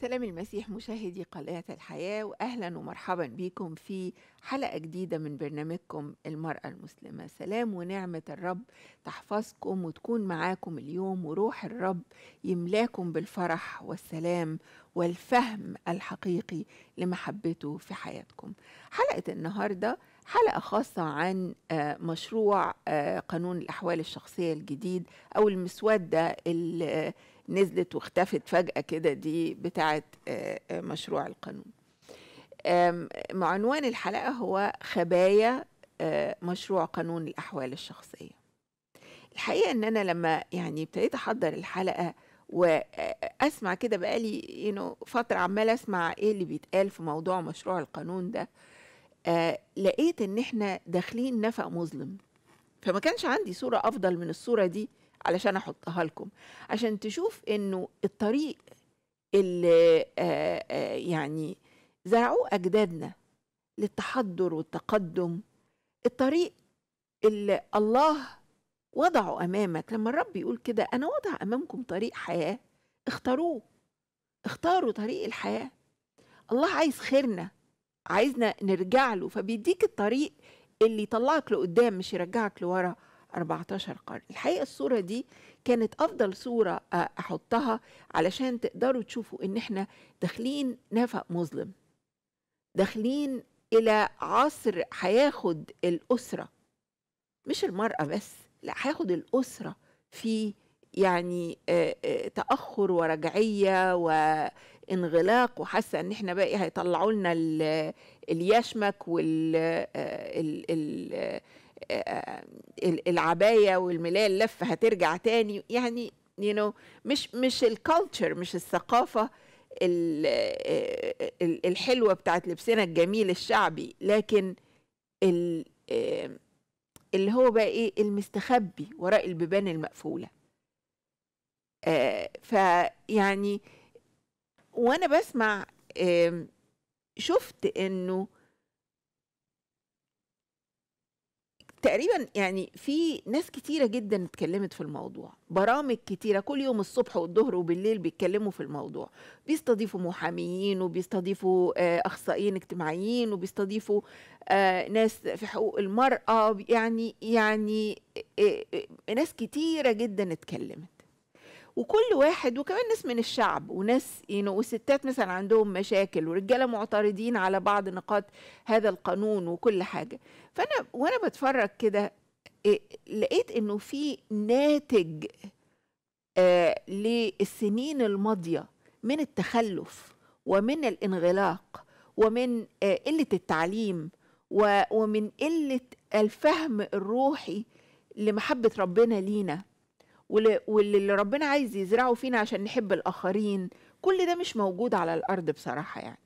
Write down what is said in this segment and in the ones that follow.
سلام المسيح مشاهدي قناة الحياة وأهلا ومرحبا بكم في حلقة جديدة من برنامجكم المرأة المسلمة سلام ونعمة الرب تحفظكم وتكون معاكم اليوم وروح الرب يملاكم بالفرح والسلام والفهم الحقيقي لمحبته في حياتكم حلقة النهاردة حلقة خاصة عن آه، مشروع آه، قانون الأحوال الشخصية الجديد أو المسودة اللي نزلت واختفت فجأة كده دي بتاعة آه، آه، مشروع القانون عنوان الحلقة هو خبايا آه، مشروع قانون الأحوال الشخصية الحقيقة إن أنا لما يعني ابتديت أحضر الحلقة وأسمع كده بقالي يو فترة عمالة أسمع إيه اللي بيتقال في موضوع مشروع القانون ده آه لقيت إن إحنا داخلين نفق مظلم فما كانش عندي صورة أفضل من الصورة دي علشان احطها لكم عشان تشوف انه الطريق اللي آه، آه، يعني زرعوه اجدادنا للتحضر والتقدم الطريق اللي الله وضعه امامك لما الرب يقول كده انا وضع امامكم طريق حياه اختاروه اختاروا طريق الحياه الله عايز خيرنا عايزنا نرجع له فبيديك الطريق اللي يطلعك لقدام مش يرجعك لورا 14 قرن الحقيقة الصورة دي كانت أفضل صورة آه، أحطها علشان تقدروا تشوفوا إن إحنا داخلين نفق مظلم داخلين إلى عصر هياخد الأسرة مش المرأة بس لا هياخد الأسرة في يعني آه، آه، تأخر ورجعية وانغلاق وحاسة إن إحنا بقى هيطلعوا لنا اليشمك وال آه، العبايه والملايه اللفه هترجع تاني يعني يو you know مش مش الكالتشر مش الثقافه آه، الحلوه بتاعت لبسنا الجميل الشعبي لكن آه، اللي هو بقى ايه المستخبي وراء البيبان المقفوله فيعني وانا بسمع شفت انه تقريبا يعني في ناس كتيره جدا اتكلمت في الموضوع برامج كتيره كل يوم الصبح والظهر وبالليل بيتكلموا في الموضوع بيستضيفوا محاميين وبيستضيفوا آه، اخصائيين اجتماعيين وبيستضيفوا آه، ناس في حقوق المراه يعني يعني آه، ناس كتيره جدا اتكلمت وكل واحد وكمان ناس من الشعب وناس يعني وستات مثلا عندهم مشاكل ورجاله معترضين على بعض نقاط هذا القانون وكل حاجه فانا وانا بتفرج كده إيه، لقيت انه في ناتج آه للسنين الماضيه من التخلف ومن الانغلاق ومن آه قله التعليم ومن قله الفهم الروحي لمحبه ربنا لينا واللي ربنا عايز يزرعه فينا عشان نحب الآخرين كل ده مش موجود على الأرض بصراحة يعني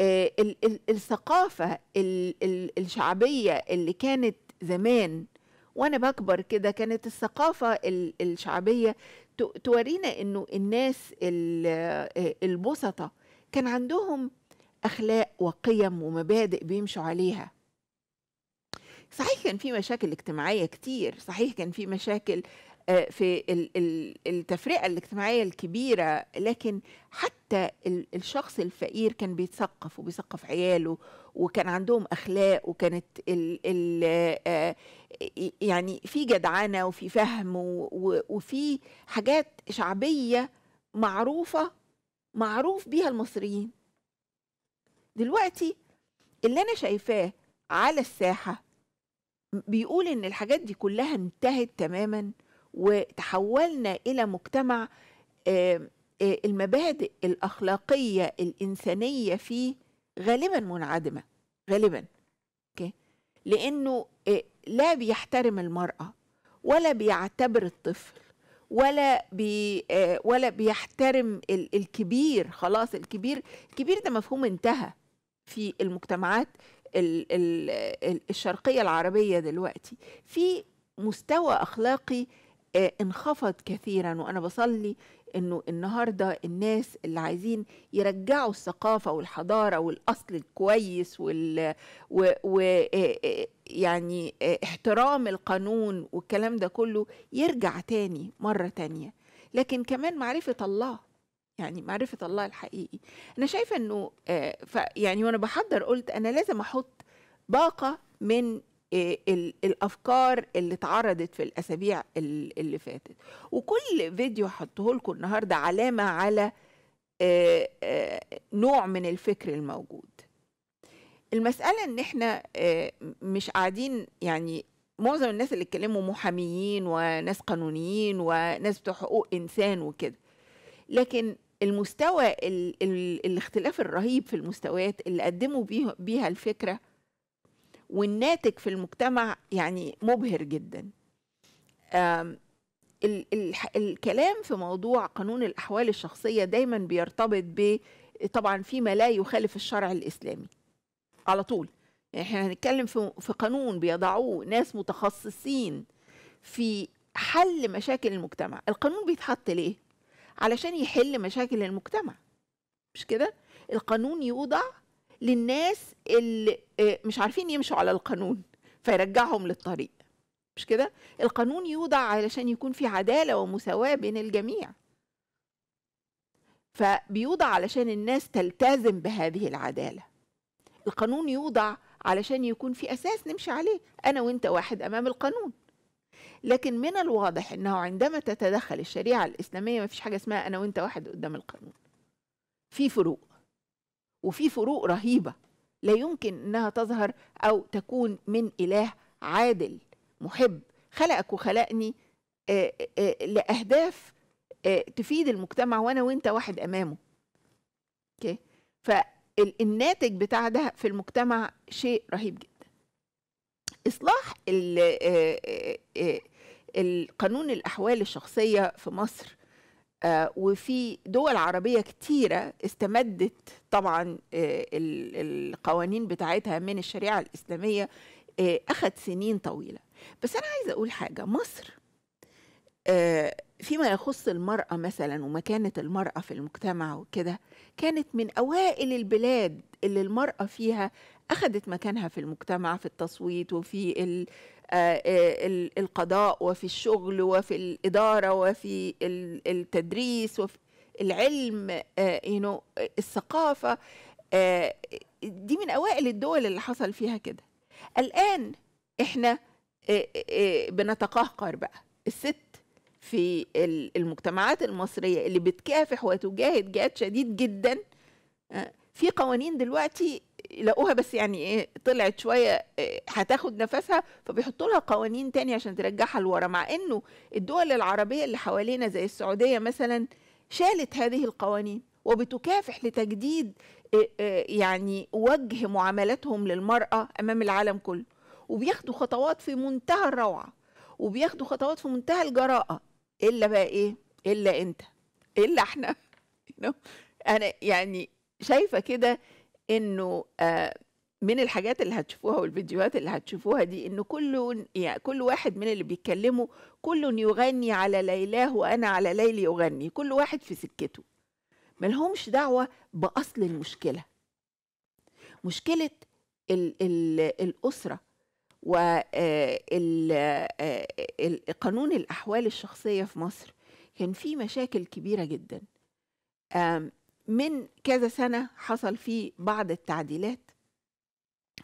آه، ال الثقافة الشعبية اللي كانت زمان وأنا بكبر كده كانت الثقافة الشعبية تورينا إنه الناس آه، البسطة كان عندهم أخلاق وقيم ومبادئ بيمشوا عليها صحيح كان في مشاكل اجتماعية كتير صحيح كان في مشاكل آه، في التفرقة الاجتماعية الكبيرة لكن حتى الشخص الفقير كان بيتثقف وبيثقف عياله وكان عندهم أخلاق وكانت ال ال آه، يعني في جدعانة وفي فهم وفي حاجات شعبية معروفة معروف بيها المصريين دلوقتي اللي أنا شايفاه على الساحة بيقول إن الحاجات دي كلها انتهت تماماً وتحولنا الى مجتمع المبادئ الاخلاقيه الانسانيه فيه غالبا منعدمه غالبا اوكي لانه لا بيحترم المراه ولا بيعتبر الطفل ولا بي ولا بيحترم الكبير خلاص الكبير الكبير ده مفهوم انتهى في المجتمعات الشرقيه العربيه دلوقتي في مستوى اخلاقي آه، انخفض كثيرا وانا بصلي انه النهارده الناس اللي عايزين يرجعوا الثقافه والحضاره والاصل الكويس وال و... و... آه، آه، يعني احترام القانون والكلام ده كله يرجع تاني مره تانيه لكن كمان معرفه الله يعني معرفه الله الحقيقي انا شايفه انه يعني وانا بحضر قلت انا لازم احط باقه من آه، الافكار اللي اتعرضت في الاسابيع اللي فاتت وكل فيديو حطه لكم النهارده علامه على آه، آه، نوع من الفكر الموجود المساله ان احنا مش قاعدين يعني معظم الناس اللي اتكلموا محاميين وناس قانونيين وناس بتوع حقوق انسان وكده لكن المستوى ال ال الاختلاف الرهيب في المستويات اللي قدموا بيها الفكره والناتج في المجتمع يعني مبهر جدا ال ال الكلام في موضوع قانون الأحوال الشخصية دايما بيرتبط ب طبعا فيما لا يخالف الشرع الإسلامي على طول يعني احنا هنتكلم في, في قانون بيضعوه ناس متخصصين في حل مشاكل المجتمع القانون بيتحط ليه علشان يحل مشاكل المجتمع مش كده القانون يوضع للناس اللي آه، مش عارفين يمشوا على القانون فيرجعهم للطريق مش كده القانون يوضع علشان يكون في عداله ومساواه بين الجميع فبيوضع علشان الناس تلتزم بهذه العداله القانون يوضع علشان يكون في اساس نمشي عليه انا وانت واحد امام القانون لكن من الواضح انه عندما تتدخل الشريعه الاسلاميه ما فيش حاجه اسمها انا وانت واحد قدام القانون في فروق وفي فروق رهيبه لا يمكن انها تظهر او تكون من اله عادل محب خلقك وخلقني آه، آه، آه، لاهداف تفيد المجتمع وانا وانت واحد امامه اوكي فالناتج بتاع ده في المجتمع شيء رهيب جدا اصلاح القانون الاحوال الشخصيه في مصر آه، وفي دول عربية كتيرة استمدت طبعا آه، القوانين بتاعتها من الشريعة الإسلامية آه، أخذ سنين طويلة بس أنا عايزة أقول حاجة مصر فيما يخص المرأة مثلا ومكانة المرأة في المجتمع وكده كانت من أوائل البلاد اللي المرأة فيها أخذت مكانها في المجتمع في التصويت وفي آه، آه، القضاء وفي الشغل وفي الإدارة وفي التدريس وفي العلم يو آه، الثقافة دي من أوائل الدول اللي حصل فيها كده الآن إحنا بنتقهقر بقى الست في المجتمعات المصرية اللي بتكافح وتجاهد جهاد شديد جدا في قوانين دلوقتي لقوها بس يعني ايه طلعت شويه آه، هتاخد نفسها فبيحطوا لها قوانين تاني عشان ترجعها لورا مع انه الدول العربيه اللي حوالينا زي السعوديه مثلا شالت هذه القوانين وبتكافح لتجديد آه، آه، يعني وجه معاملتهم للمراه امام العالم كله وبياخدوا خطوات في منتهى الروعه وبياخدوا خطوات في منتهى الجراءه الا بقى ايه الا انت الا احنا انا يعني شايفه كده انه آه، من الحاجات اللي هتشوفوها والفيديوهات اللي هتشوفوها دي ان كل يعني كل واحد من اللي بيتكلموا كل يغني على ليلاه وانا على ليلي اغني كل واحد في سكته ملهمش دعوه باصل المشكله مشكله الـ الـ الاسره وقانون آه، آه، الاحوال الشخصيه في مصر كان في مشاكل كبيره جدا من كذا سنة حصل فيه بعض التعديلات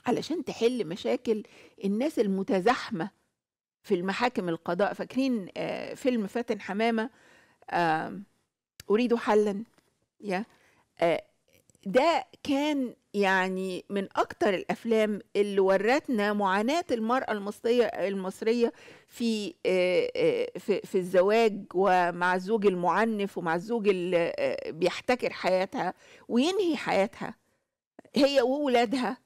علشان تحل مشاكل الناس المتزاحمة في المحاكم القضاء فاكرين آه، فيلم فاتن حمامة أريد حلا يا آه، ده كان يعني من أكتر الأفلام اللي ورتنا معاناة المرأة المصرية المصرية في في في الزواج ومع الزوج المعنف ومع الزوج اللي بيحتكر حياتها وينهي حياتها هي وولادها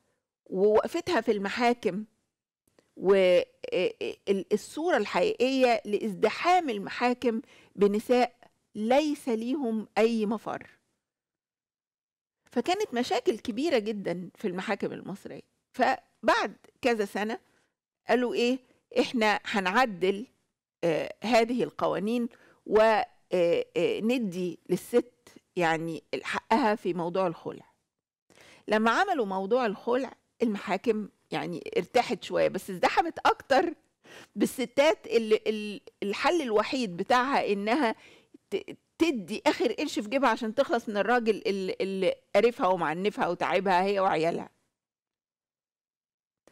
ووقفتها في المحاكم والصورة الحقيقية لازدحام المحاكم بنساء ليس ليهم أي مفر فكانت مشاكل كبيرة جدا في المحاكم المصرية فبعد كذا سنة قالوا إيه إحنا هنعدل آه، هذه القوانين وندي آه، آه، للست يعني حقها في موضوع الخلع لما عملوا موضوع الخلع المحاكم يعني ارتاحت شوية بس ازدحمت أكتر بالستات اللي الحل الوحيد بتاعها إنها تدي اخر قرش في جيبها عشان تخلص من الراجل اللي, اللي قرفها ومعنفها وتعبها هي وعيالها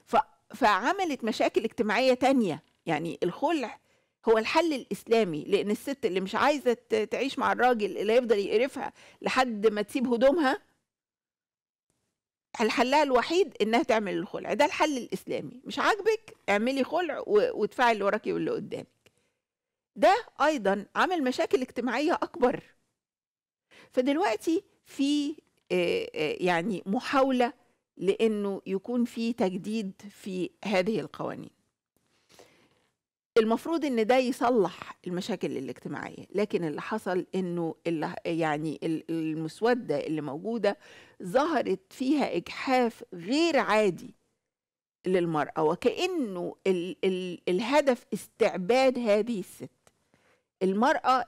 ف... فعملت مشاكل اجتماعيه تانية يعني الخلع هو الحل الاسلامي لان الست اللي مش عايزه تعيش مع الراجل اللي هيفضل يقرفها لحد ما تسيب هدومها حلها الوحيد انها تعمل الخلع ده الحل الاسلامي مش عاجبك اعملي خلع وادفعي اللي وراكي واللي قدامك ده ايضا عمل مشاكل اجتماعيه اكبر فدلوقتي في آه، آه، يعني محاوله لانه يكون في تجديد في هذه القوانين المفروض ان ده يصلح المشاكل الاجتماعيه لكن اللي حصل انه اللي يعني المسوده اللي موجوده ظهرت فيها اجحاف غير عادي للمراه وكانه الهدف استعباد هذه الست المرأة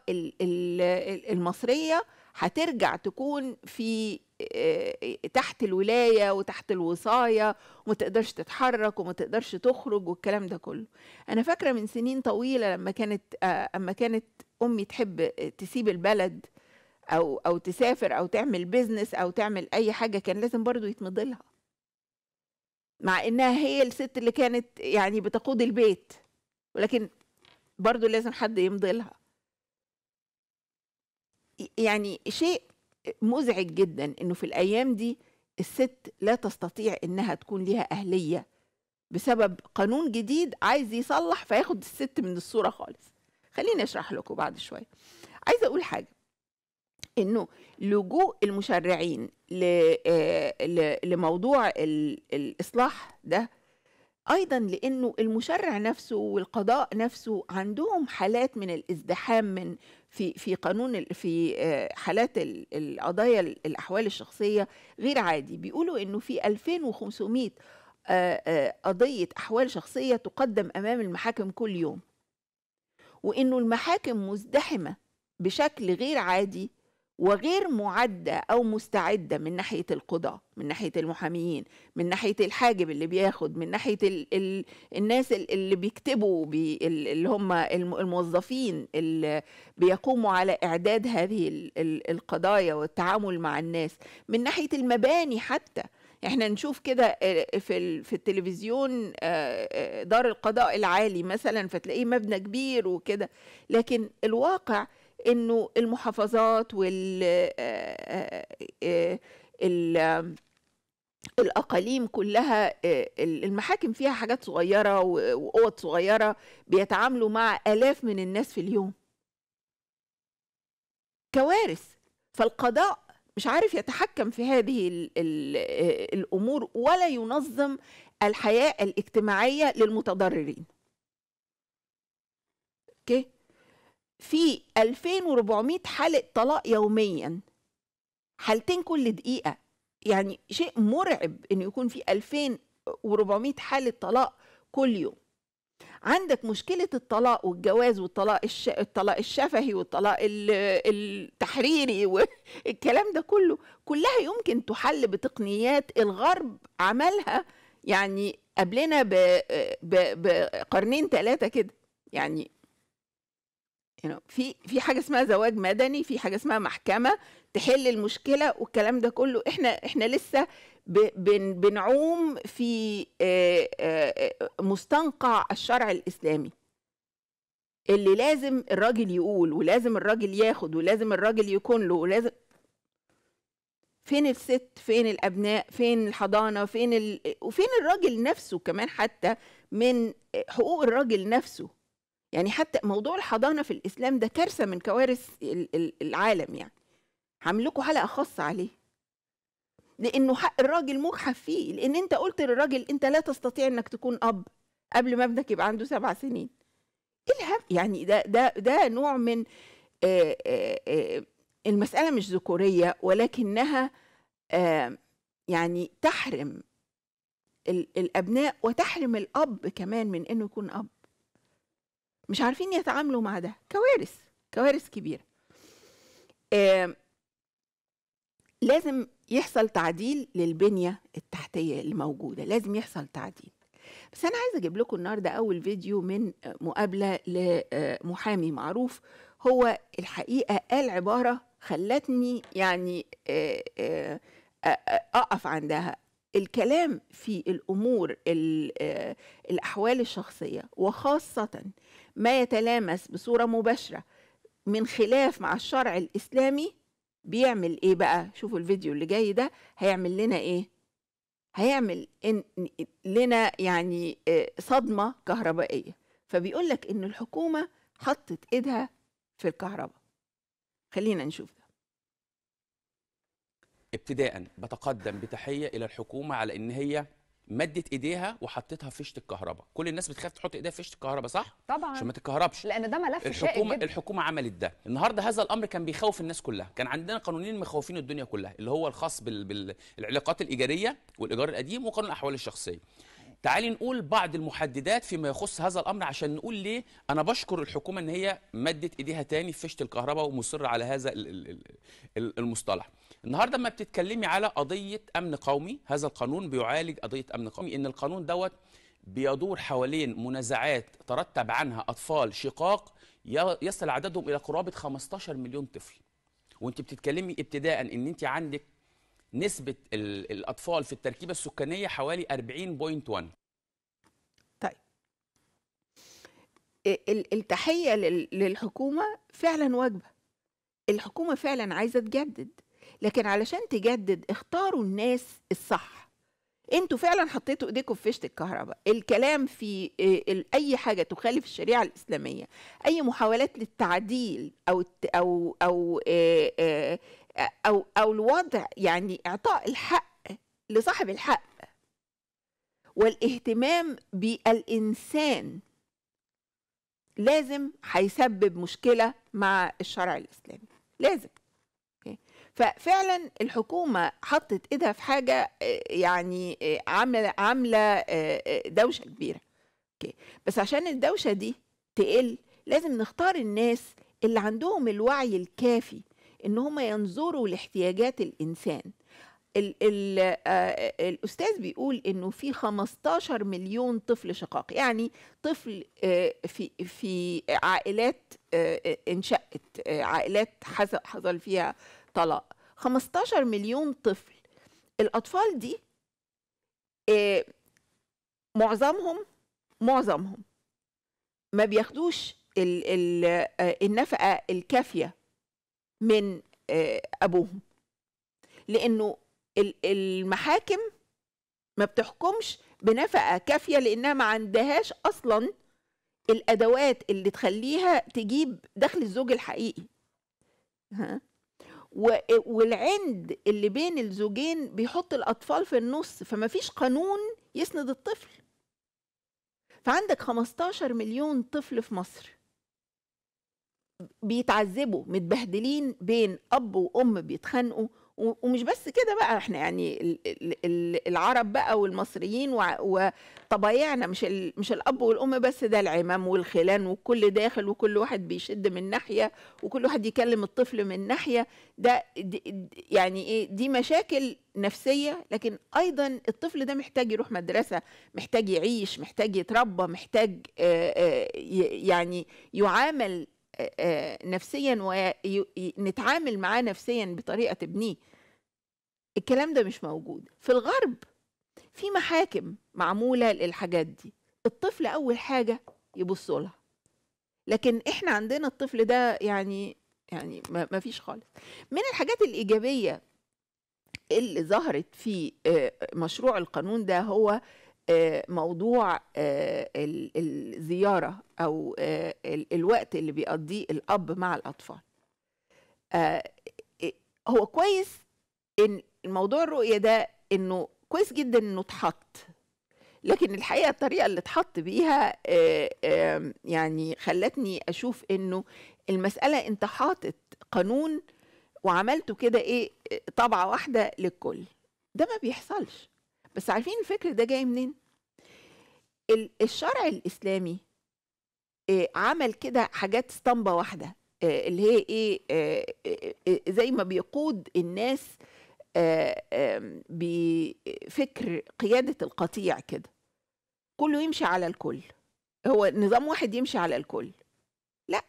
المصرية هترجع تكون في آه، تحت الولايه وتحت الوصايه وما تقدرش تتحرك وما تقدرش تخرج والكلام ده كله انا فاكره من سنين طويله لما كانت آه، اما كانت امي تحب تسيب البلد او او تسافر او تعمل بيزنس او تعمل اي حاجه كان لازم برضو يتمضلها لها مع انها هي الست اللي كانت يعني بتقود البيت ولكن برضو لازم حد يمضي لها يعني شيء مزعج جدا انه في الايام دي الست لا تستطيع انها تكون ليها اهليه بسبب قانون جديد عايز يصلح فياخد الست من الصوره خالص خليني اشرح لكم بعد شويه عايزه اقول حاجه انه لجوء المشرعين آه، لموضوع الاصلاح ده ايضا لانه المشرع نفسه والقضاء نفسه عندهم حالات من الازدحام من في في قانون في آه، حالات القضايا الاحوال الشخصيه غير عادي بيقولوا انه في 2500 آه، آه، قضيه احوال شخصيه تقدم امام المحاكم كل يوم وانه المحاكم مزدحمه بشكل غير عادي وغير معدة أو مستعدة من ناحية القضاء من ناحية المحاميين من ناحية الحاجب اللي بياخد من ناحية ال الـ الناس اللي بيكتبوا بي اللي هم الموظفين اللي بيقوموا على إعداد هذه القضايا والتعامل مع الناس من ناحية المباني حتى احنا نشوف كده آه، في في التلفزيون آه، آه، دار القضاء العالي مثلا فتلاقيه مبنى كبير وكده لكن الواقع انه المحافظات وال آه، آه، آه، الاقاليم كلها المحاكم فيها حاجات صغيره واوض صغيره بيتعاملوا مع الاف من الناس في اليوم كوارث فالقضاء مش عارف يتحكم في هذه الـ الـ الامور ولا ينظم الحياه الاجتماعيه للمتضررين اوكي في 2400 حالة طلاق يوميا حالتين كل دقيقة يعني شيء مرعب إنه يكون في 2400 حالة طلاق كل يوم عندك مشكلة الطلاق والجواز والطلاق الش... الطلاق الشفهي والطلاق التحريري والكلام ده كله كلها يمكن تحل بتقنيات الغرب عملها يعني قبلنا ب... ب... بقرنين ثلاثة كده يعني يعني في في حاجه اسمها زواج مدني في حاجه اسمها محكمه تحل المشكله والكلام ده كله احنا احنا لسه بنعوم في آه، آه، مستنقع الشرع الاسلامي اللي لازم الراجل يقول ولازم الراجل ياخد ولازم الراجل يكون له ولازم فين الست فين الابناء فين الحضانه فين ال... وفين الراجل نفسه كمان حتى من حقوق الراجل نفسه يعني حتى موضوع الحضانه في الاسلام ده كارثه من كوارث العالم يعني هعمل لكم حلقه خاصه عليه لانه حق الراجل مجحف فيه لان انت قلت للراجل انت لا تستطيع انك تكون اب قبل ما ابنك يبقى عنده سبع سنين ايه الهم يعني ده ده ده نوع من آآ آآ المساله مش ذكوريه ولكنها يعني تحرم الابناء وتحرم الاب كمان من انه يكون اب مش عارفين يتعاملوا مع ده كوارث كوارث كبيرة آه لازم يحصل تعديل للبنية التحتية اللي موجودة لازم يحصل تعديل بس أنا عايزة أجيب لكم النهاردة أول فيديو من مقابلة لمحامي معروف هو الحقيقة قال عبارة خلتني يعني آه، آه، أقف عندها الكلام في الأمور آه، الأحوال الشخصية وخاصة ما يتلامس بصورة مباشرة من خلاف مع الشرع الإسلامي بيعمل إيه بقى شوفوا الفيديو اللي جاي ده هيعمل لنا إيه هيعمل إن لنا يعني آه، صدمة كهربائية فبيقول لك إن الحكومة حطت إيدها في الكهرباء خلينا نشوف ده ابتداء بتقدم بتحية إلى الحكومة على إن هي مدت ايديها وحطيتها في فيشه الكهرباء كل الناس بتخاف تحط ايديها في فيشه الكهرباء صح طبعا عشان ما تتكهربش لان ده ملف الحكومه جدا. الحكومه عملت ده النهارده هذا الامر كان بيخوف الناس كلها كان عندنا قانونين مخوفين الدنيا كلها اللي هو الخاص بالعلاقات الايجاريه والايجار القديم وقانون الاحوال الشخصيه تعالي نقول بعض المحددات فيما يخص هذا الامر عشان نقول ليه انا بشكر الحكومه ان هي مدت ايديها تاني في فيشه الكهرباء ومصره على هذا المصطلح النهارده لما بتتكلمي على قضيه امن قومي هذا القانون بيعالج قضيه امن قومي ان القانون دوت بيدور حوالين منازعات ترتب عنها اطفال شقاق يصل عددهم الى قرابه 15 مليون طفل وانت بتتكلمي ابتداء ان انت عندك نسبه الاطفال في التركيبه السكانيه حوالي 40.1 طيب. التحيه للحكومه فعلا واجبه الحكومه فعلا عايزه تجدد لكن علشان تجدد اختاروا الناس الصح انتوا فعلا حطيتوا ايديكم في فيشه الكهرباء الكلام في آه، اي حاجه تخالف الشريعه الاسلاميه اي محاولات للتعديل او او او او آه، آه، او, أو الوضع يعني اعطاء الحق لصاحب الحق والاهتمام بالانسان لازم هيسبب مشكله مع الشرع الاسلامي لازم ففعلا الحكومه حطت ايدها في حاجه آه، يعني آه، عامله عامله آه، دوشه كبيره اوكي بس عشان الدوشه دي تقل لازم نختار الناس اللي عندهم الوعي الكافي ان هم ينظروا لاحتياجات الانسان ال ال آه الاستاذ بيقول انه في 15 مليون طفل شقاق يعني طفل آه في في عائلات آه انشأت عائلات حصل فيها الطلاق 15 مليون طفل الأطفال دي آه، معظمهم معظمهم ما بياخدوش آه، النفقة الكافية من آه، أبوهم لأنه المحاكم ما بتحكمش بنفقة كافية لأنها ما عندهاش أصلا الأدوات اللي تخليها تجيب دخل الزوج الحقيقي ها والعند اللي بين الزوجين بيحط الأطفال في النص فما فيش قانون يسند الطفل فعندك 15 مليون طفل في مصر بيتعذبوا متبهدلين بين أب وأم بيتخانقوا ومش بس كده بقى احنا يعني العرب بقى والمصريين وطبايعنا مش مش الاب والام بس ده العمام والخلان وكل داخل وكل واحد بيشد من ناحيه وكل واحد يكلم الطفل من ناحيه ده يعني ايه دي مشاكل نفسيه لكن ايضا الطفل ده محتاج يروح مدرسه محتاج يعيش محتاج يتربى محتاج يعني يعامل نفسيا ونتعامل معاه نفسيا بطريقه تبنيه الكلام ده مش موجود في الغرب في محاكم معموله للحاجات دي الطفل اول حاجه يبصوا لها لكن احنا عندنا الطفل ده يعني يعني ما فيش خالص من الحاجات الايجابيه اللي ظهرت في مشروع القانون ده هو آه، موضوع آه، الزيارة أو آه، الوقت اللي بيقضيه الأب مع الأطفال هو كويس إن الموضوع الرؤية ده إنه كويس جدا إنه اتحط لكن الحقيقة الطريقة اللي اتحط بيها يعني خلتني أشوف إنه المسألة أنت حاطط قانون وعملته كده إيه طبعة واحدة للكل ده ما بيحصلش بس عارفين الفكر ده جاي منين الشرع الاسلامي آه، عمل كده حاجات اسطمبه واحده آه، اللي هي ايه آه، زي ما بيقود الناس بفكر قياده القطيع كده كله يمشي على الكل هو نظام واحد يمشي على الكل لا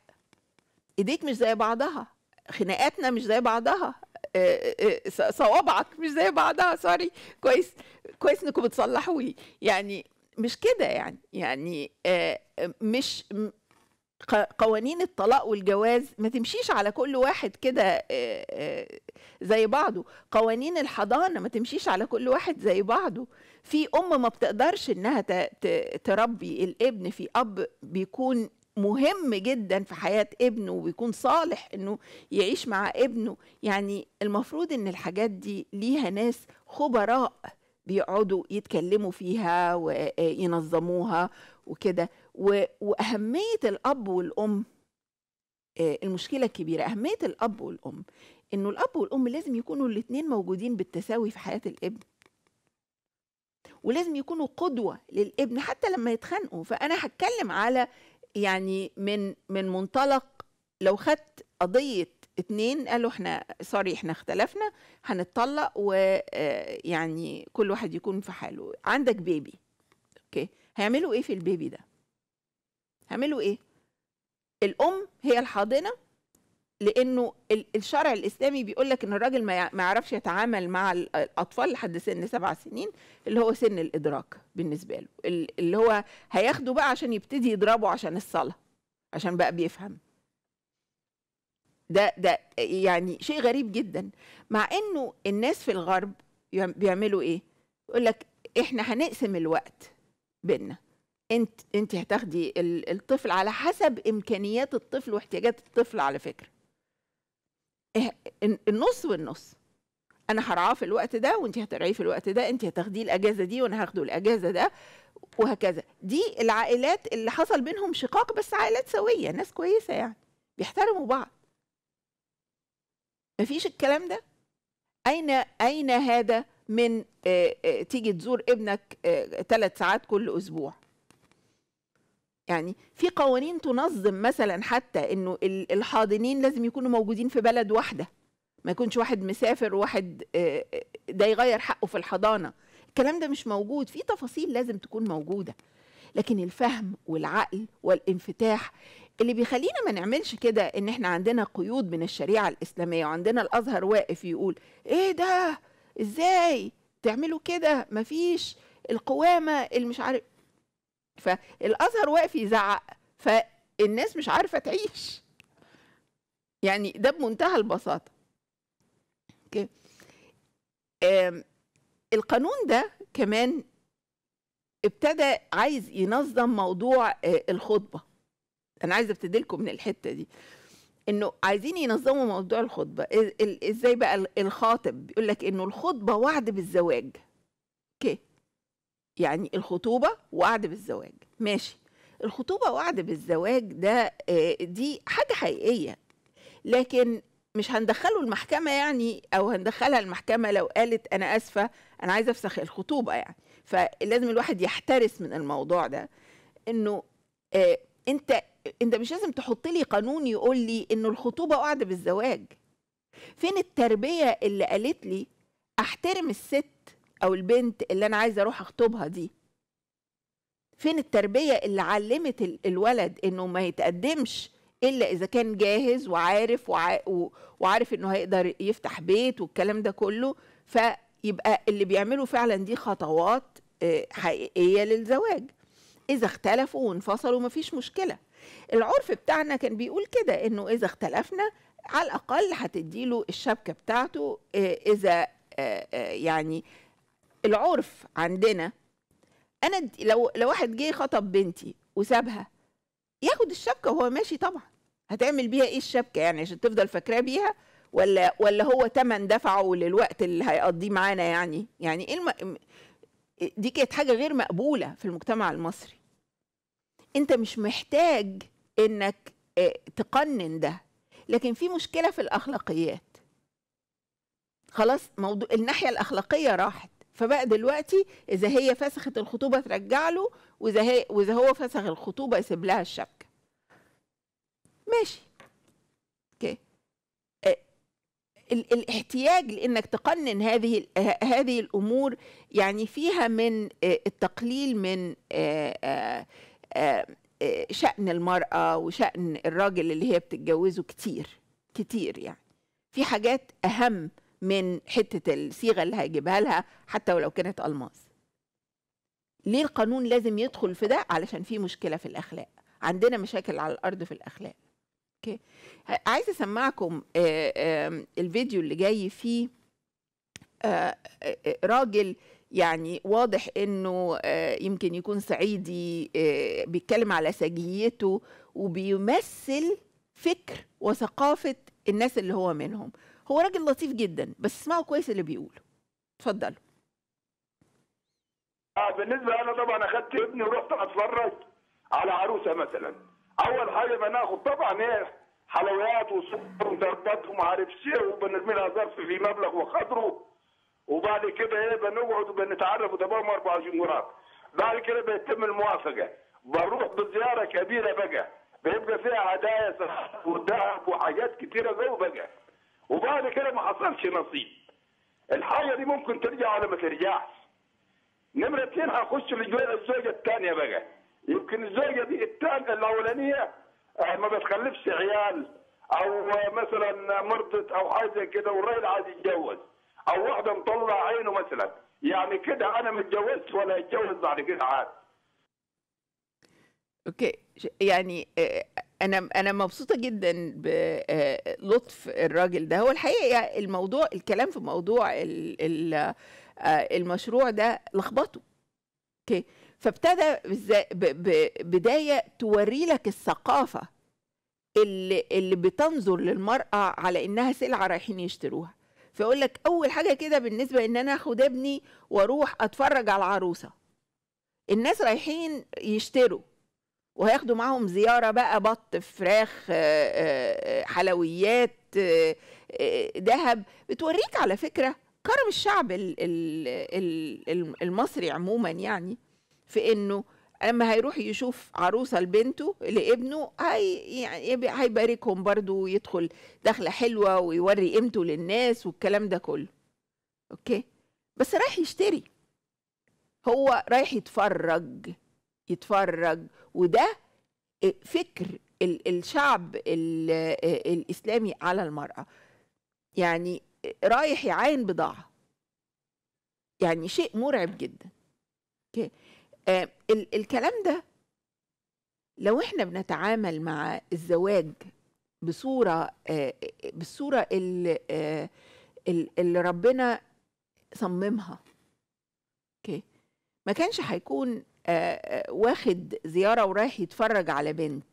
ايديك مش زي بعضها خناقاتنا مش زي بعضها آه، آه، آه، صوابعك مش زي بعضها سوري كويس كويس انكم بتصلحوا لي يعني مش كده يعني يعني مش قوانين الطلاق والجواز ما تمشيش على كل واحد كده زي بعضه قوانين الحضانة ما تمشيش على كل واحد زي بعضه في أم ما بتقدرش إنها تربي الابن في أب بيكون مهم جدا في حياة ابنه وبيكون صالح انه يعيش مع ابنه يعني المفروض ان الحاجات دي ليها ناس خبراء بيقعدوا يتكلموا فيها وينظموها وكده وأهمية الأب والأم آه، المشكلة الكبيرة أهمية الأب والأم إنه الأب والأم لازم يكونوا الاتنين موجودين بالتساوي في حياة الابن ولازم يكونوا قدوة للابن حتى لما يتخانقوا فأنا هتكلم على يعني من من منطلق لو خدت قضيه اتنين قالوا احنا سوري احنا اختلفنا هنتطلق ويعني آه، كل واحد يكون في حاله عندك بيبي اوكي هيعملوا ايه في البيبي ده هيعملوا ايه الام هي الحاضنه لانه الشرع الاسلامي بيقول لك ان الراجل ما يعرفش يتعامل مع الاطفال لحد سن سبع سنين اللي هو سن الادراك بالنسبه له اللي هو هياخده بقى عشان يبتدي يضربه عشان الصلاه عشان بقى بيفهم ده ده يعني شيء غريب جدا مع انه الناس في الغرب بيعملوا ايه يقول لك احنا هنقسم الوقت بينا انت انت هتاخدي الطفل على حسب امكانيات الطفل واحتياجات الطفل على فكره إه-, النص والنص انا هرعاه في الوقت ده وانت هترعيه في الوقت ده انت هتاخديه الاجازه دي وانا هاخده الاجازه ده وهكذا دي العائلات اللي حصل بينهم شقاق بس عائلات سويه ناس كويسه يعني بيحترموا بعض مفيش الكلام ده اين اين هذا من تيجي تزور ابنك ثلاث ساعات كل اسبوع يعني في قوانين تنظم مثلا حتى انه الحاضنين لازم يكونوا موجودين في بلد واحده ما يكونش واحد مسافر وواحد ده يغير حقه في الحضانه الكلام ده مش موجود في تفاصيل لازم تكون موجوده لكن الفهم والعقل والانفتاح اللي بيخلينا ما نعملش كده ان احنا عندنا قيود من الشريعه الاسلاميه وعندنا الازهر واقف يقول ايه ده ازاي تعملوا كده مفيش القوامه اللي مش عارف فالازهر واقف يزعق فالناس مش عارفه تعيش يعني ده بمنتهى البساطه اوكي القانون ده كمان ابتدى عايز ينظم موضوع آه، الخطبه انا عايزه ابتدي لكم من الحته دي انه عايزين ينظموا موضوع الخطبه ازاي بقى الخاطب بيقول لك انه الخطبه وعد بالزواج اوكي يعني الخطوبة وعد بالزواج ماشي الخطوبة وعد بالزواج ده آه، دي حاجة حقيقية لكن مش هندخله المحكمة يعني أو هندخلها المحكمة لو قالت أنا آسفة أنا عايزة أفسخ الخطوبة يعني فلازم الواحد يحترس من الموضوع ده إنه آه، أنت أنت مش لازم تحط لي قانون يقول لي إنه الخطوبة وعد بالزواج فين التربية اللي قالت لي أحترم الست او البنت اللي انا عايزه اروح اخطبها دي فين التربيه اللي علمت الولد انه ما يتقدمش الا اذا كان جاهز وعارف وع... وعارف انه هيقدر يفتح بيت والكلام ده كله فيبقى اللي بيعمله فعلا دي خطوات آه، حقيقيه للزواج اذا اختلفوا وانفصلوا مفيش مشكله العرف بتاعنا كان بيقول كده انه اذا اختلفنا على الاقل هتديله الشبكه بتاعته آه، اذا آه، يعني العرف عندنا انا لو لو واحد جه خطب بنتي وسابها ياخد الشبكه وهو ماشي طبعا هتعمل بيها ايه الشبكه يعني عشان تفضل فاكراه بيها ولا ولا هو تمن دفعه للوقت اللي هيقضيه معانا يعني يعني ايه الم... دي كانت حاجه غير مقبوله في المجتمع المصري انت مش محتاج انك آه، تقنن ده لكن في مشكله في الاخلاقيات خلاص موضوع الناحيه الاخلاقيه راحت فبقى دلوقتي اذا هي فسخت الخطوبه ترجع له واذا هي واذا هو فسخ الخطوبه يسيب لها الشبكه ماشي اوكي ال الاحتياج لانك تقنن هذه هذه الامور يعني فيها من آه، التقليل من آه، آه، شأن المرأة وشأن الراجل اللي هي بتتجوزه كتير كتير يعني في حاجات أهم من حته الصيغه اللي هيجيبها لها حتى ولو كانت الماس ليه القانون لازم يدخل في ده علشان في مشكله في الاخلاق عندنا مشاكل على الارض في الاخلاق اوكي عايزه اسمعكم آه، الفيديو اللي جاي فيه آه، آه، راجل يعني واضح انه يمكن يكون صعيدي بيتكلم على سجيته وبيمثل فكر وثقافه الناس اللي هو منهم هو راجل لطيف جدا بس اسمعوا كويس اللي بيقوله اتفضلوا آه بالنسبه انا طبعا اخدت ابني ورحت اتفرج على عروسه مثلا اول حاجه بناخد طبعا ايه حلويات وسكر ومدربات وما اعرفش ايه وبنرمي لها ظرف في مبلغ وخضره وبعد كده ايه بنقعد وبنتعرف وتبقى 24 جمهورات بعد كده بيتم الموافقه بروح بزياره كبيره بقى بيبقى فيها هدايا وذهب وحاجات كتيره قوي بقى وبعد كده ما حصلش نصيب الحاجه دي ممكن ترجع ولا ما ترجعش نمره اثنين هخش للزوجه الثانيه بقى يمكن الزوجه دي الثانيه الاولانيه آه، ما بتخلفش عيال او مثلا مرضت او حاجه كده والراجل عايز يتجوز او واحده مطلع عينه مثلا يعني كده انا ما ولا اتجوز بعد كده عاد اوكي يعني آه، انا انا مبسوطه جدا بلطف الراجل ده هو الحقيقه الموضوع الكلام في موضوع المشروع ده لخبطه اوكي فابتدى بدايه توري لك الثقافه اللي اللي بتنظر للمراه على انها سلعه رايحين يشتروها فيقول لك اول حاجه كده بالنسبه ان انا اخد ابني واروح اتفرج على العروسه الناس رايحين يشتروا وهياخدوا معاهم زياره بقى بط فراخ آه، آه، آه، حلويات ذهب بتوريك على فكره كرم الشعب المصري عموما يعني في انه لما هيروح يشوف عروسه لبنته لابنه هي يعني هيباركهم برضه ويدخل دخله حلوه ويوري قيمته للناس والكلام ده كله اوكي بس رايح يشتري هو رايح يتفرج يتفرج وده فكر الشعب الاسلامي على المراه يعني رايح يعاين بضاعه يعني شيء مرعب جدا اوكي آه، الكلام ده لو احنا بنتعامل مع الزواج بصوره آه، بالصوره اللي, آه، اللي ربنا صممها اوكي ما كانش هيكون واخد زياره ورايح يتفرج على بنت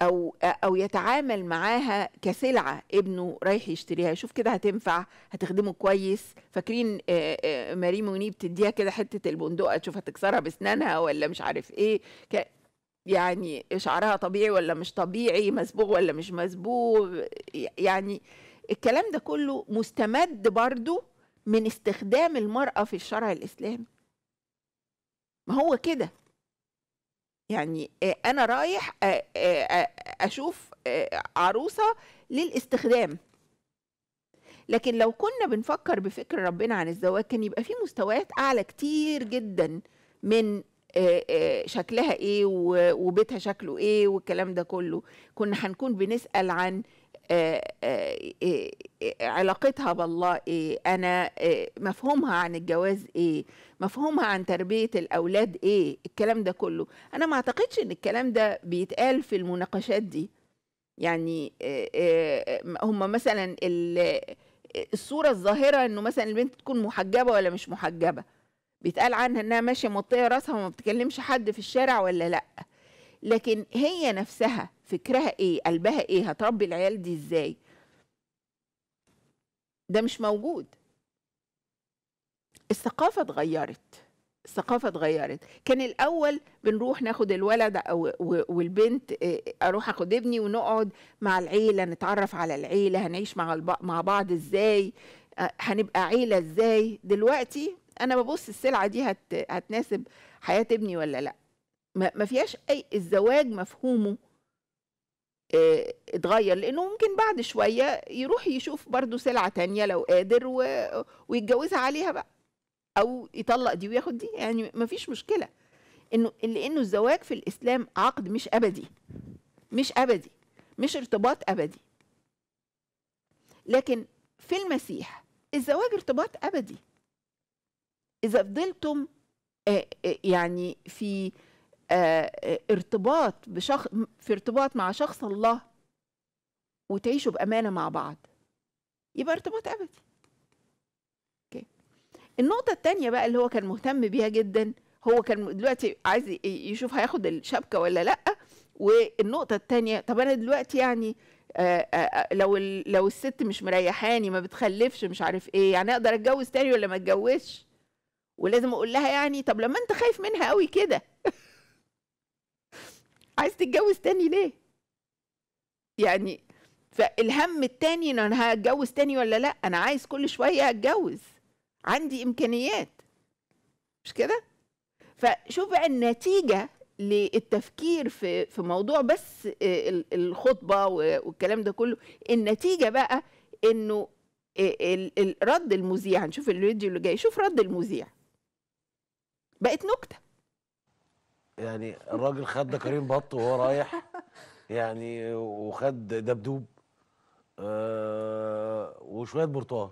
او او يتعامل معاها كسلعه ابنه رايح يشتريها يشوف كده هتنفع هتخدمه كويس فاكرين آه، آه، مريم منيب بتديها كده حته البندقه تشوف هتكسرها بسنانها ولا مش عارف ايه يعني شعرها طبيعي ولا مش طبيعي مسبوغ ولا مش مسبوغ يعني الكلام ده كله مستمد برضو من استخدام المرأة في الشرع الإسلامي ما هو كده يعني آه، انا رايح آه، آه، اشوف عروسه للاستخدام لكن لو كنا بنفكر بفكر ربنا عن الزواج كان يبقى في مستويات اعلى كتير جدا من شكلها ايه وبيتها شكله ايه والكلام ده كله كنا هنكون بنسال عن آه، آه، آه، علاقتها بالله ايه انا مفهومها عن الجواز ايه مفهومها عن تربيه الاولاد ايه الكلام ده كله انا ما اعتقدش ان الكلام ده بيتقال في المناقشات دي يعني هم مثلا الصوره الظاهره انه مثلا البنت تكون محجبه ولا مش محجبه بيتقال عنها انها ماشيه مطيه راسها وما بتكلمش حد في الشارع ولا لا لكن هي نفسها فكرها ايه قلبها ايه هتربي العيال دي ازاي ده مش موجود الثقافة اتغيرت الثقافة اتغيرت كان الأول بنروح ناخد الولد أو والبنت آه، أروح أخد ابني ونقعد مع العيلة نتعرف على العيلة هنعيش مع مع بعض إزاي آه، هنبقى عيلة إزاي دلوقتي أنا ببص السلعة دي هتناسب حياة ابني ولا لأ ما فيهاش أي الزواج مفهومه آه، اتغير لانه ممكن بعد شويه يروح يشوف برضو سلعه تانية لو قادر و... ويتجوزها عليها بقى او يطلق دي وياخد دي يعني مفيش مشكله انه لانه الزواج في الاسلام عقد مش ابدي مش ابدي مش ارتباط ابدي لكن في المسيح الزواج ارتباط ابدي اذا فضلتم آه، آه، يعني في آه، آه، ارتباط بشخص في ارتباط مع شخص الله وتعيشوا بامانه مع بعض يبقى ارتباط ابدي اوكي النقطه الثانيه بقى اللي هو كان مهتم بيها جدا هو كان دلوقتي عايز يشوف هياخد الشبكه ولا لا والنقطه الثانيه طب انا دلوقتي يعني آآ آه، آآ لو لو الست مش مريحاني ما بتخلفش مش عارف ايه يعني اقدر اتجوز تاني ولا ما اتجوزش ولازم اقول لها يعني طب لما انت خايف منها قوي كده عايز تتجوز تاني ليه يعني فالهم التاني ان انا هتجوز تاني ولا لا انا عايز كل شويه اتجوز عندي امكانيات مش كده فشوف بقى النتيجه للتفكير في في موضوع بس آه، الخطبه والكلام ده كله النتيجه بقى انه آه، رد المذيع هنشوف الفيديو اللي جاي شوف رد المذيع بقت نكته يعني الراجل خد ده كريم بط وهو رايح يعني وخد دبدوب آه وشويه برتقال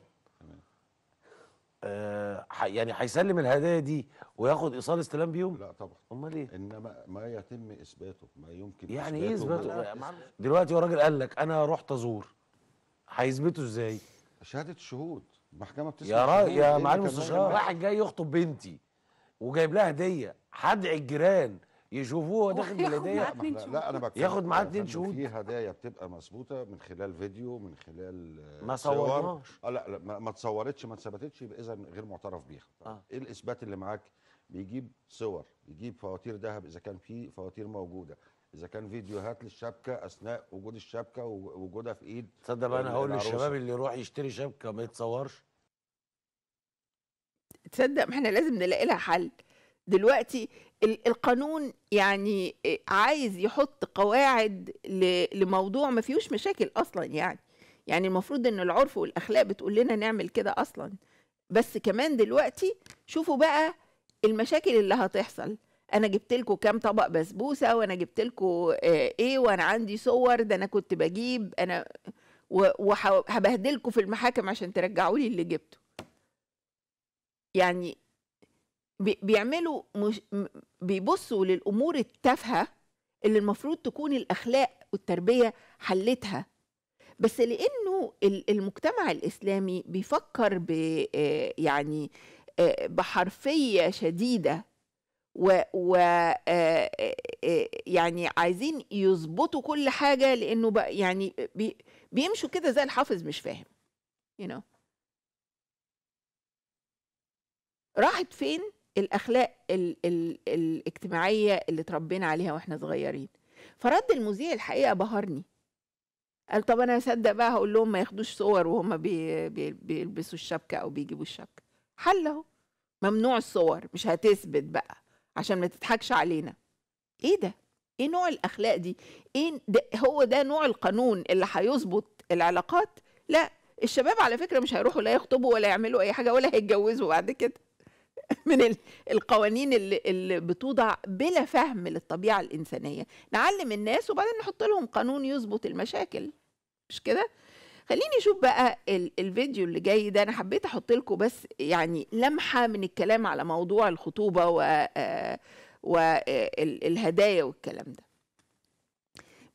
آه يعني هيسلم الهدايا دي وياخد ايصال استلام بيهم لا طبعا امال ايه انما ما يتم اثباته ما يمكن يعني ايه اثباته دلوقتي هو الراجل قال لك انا رحت ازور هيثبته ازاي شهاده الشهود المحكمه بتسمع يا راجل يا معالي إيه المستشار واحد جاي يخطب بنتي وجايب لها هديه حد الجيران يشوفوه داخل البلديه لا انا بتكلم ياخد معاه اتنين شهود في هدايا بتبقى مظبوطه من خلال فيديو من خلال آه، ما صورناش اه لا, لا ما اتصورتش ما اتثبتتش يبقى اذا غير معترف بيها آه. ايه الاثبات اللي معاك بيجيب صور يجيب فواتير ذهب اذا كان في فواتير موجوده اذا كان فيديوهات للشبكه اثناء وجود الشبكه ووجودها في ايد تصدق بقى انا هقول للشباب اللي يروح يشتري شبكه ما يتصورش تصدق ما احنا لازم نلاقي لها حل دلوقتي القانون يعني آه، عايز يحط قواعد لموضوع ما فيهوش مشاكل اصلا يعني يعني المفروض ان العرف والاخلاق بتقول لنا نعمل كده اصلا بس كمان دلوقتي شوفوا بقى المشاكل اللي هتحصل انا جبت لكم كام طبق بسبوسه وانا جبت لكم آه، ايه وانا عندي صور ده انا كنت بجيب انا وهبهدلكم في المحاكم عشان ترجعوا لي اللي جبته يعني بيعملوا مش بيبصوا للامور التافهه اللي المفروض تكون الاخلاق والتربيه حلتها بس لانه المجتمع الاسلامي بيفكر ب آه، يعني آه، بحرفيه شديده و, و آه، يعني عايزين يظبطوا كل حاجه لانه بقى يعني بيمشوا كده زي الحافظ مش فاهم you know. راحت فين الاخلاق ال ال الاجتماعيه اللي اتربينا عليها واحنا صغيرين فرد المذيع الحقيقه بهرني قال طب انا هصدق بقى هقول لهم ما ياخدوش صور وهم بي بي بيلبسوا الشبكه او بيجيبوا الشبكه حل اهو ممنوع الصور مش هتثبت بقى عشان ما تضحكش علينا ايه ده ايه نوع الاخلاق دي ايه ده هو ده نوع القانون اللي هيظبط العلاقات لا الشباب على فكره مش هيروحوا لا يخطبوا ولا يعملوا اي حاجه ولا هيتجوزوا بعد كده من القوانين اللي, اللي بتوضع بلا فهم للطبيعه الانسانيه نعلم الناس وبعدين نحط لهم قانون يظبط المشاكل مش كده خليني اشوف بقى الفيديو اللي جاي ده انا حبيت احط لكم بس يعني لمحه من الكلام على موضوع الخطوبه و والهدايا والكلام ده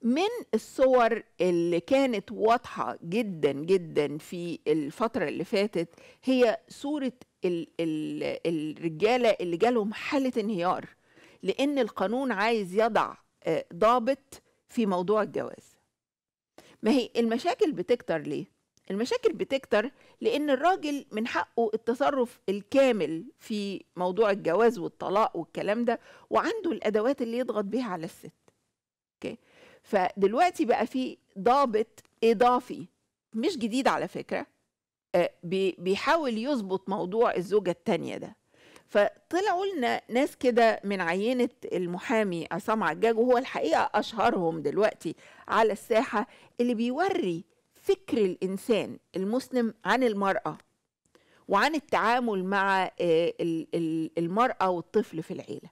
من الصور اللي كانت واضحة جدا جدا في الفترة اللي فاتت هي صورة ال ال الرجاله اللي جالهم حاله انهيار لان القانون عايز يضع آه، ضابط في موضوع الجواز ما هي المشاكل بتكتر ليه المشاكل بتكتر لان الراجل من حقه التصرف الكامل في موضوع الجواز والطلاق والكلام ده وعنده الادوات اللي يضغط بيها على الست اوكي فدلوقتي بقى في ضابط اضافي مش جديد على فكره آه، بيحاول يظبط موضوع الزوجة التانية ده فطلعوا لنا ناس كده من عينة المحامي عصام عجاج وهو الحقيقة أشهرهم دلوقتي على الساحة اللي بيوري فكر الإنسان المسلم عن المرأة وعن التعامل مع آه، المرأة والطفل في العيلة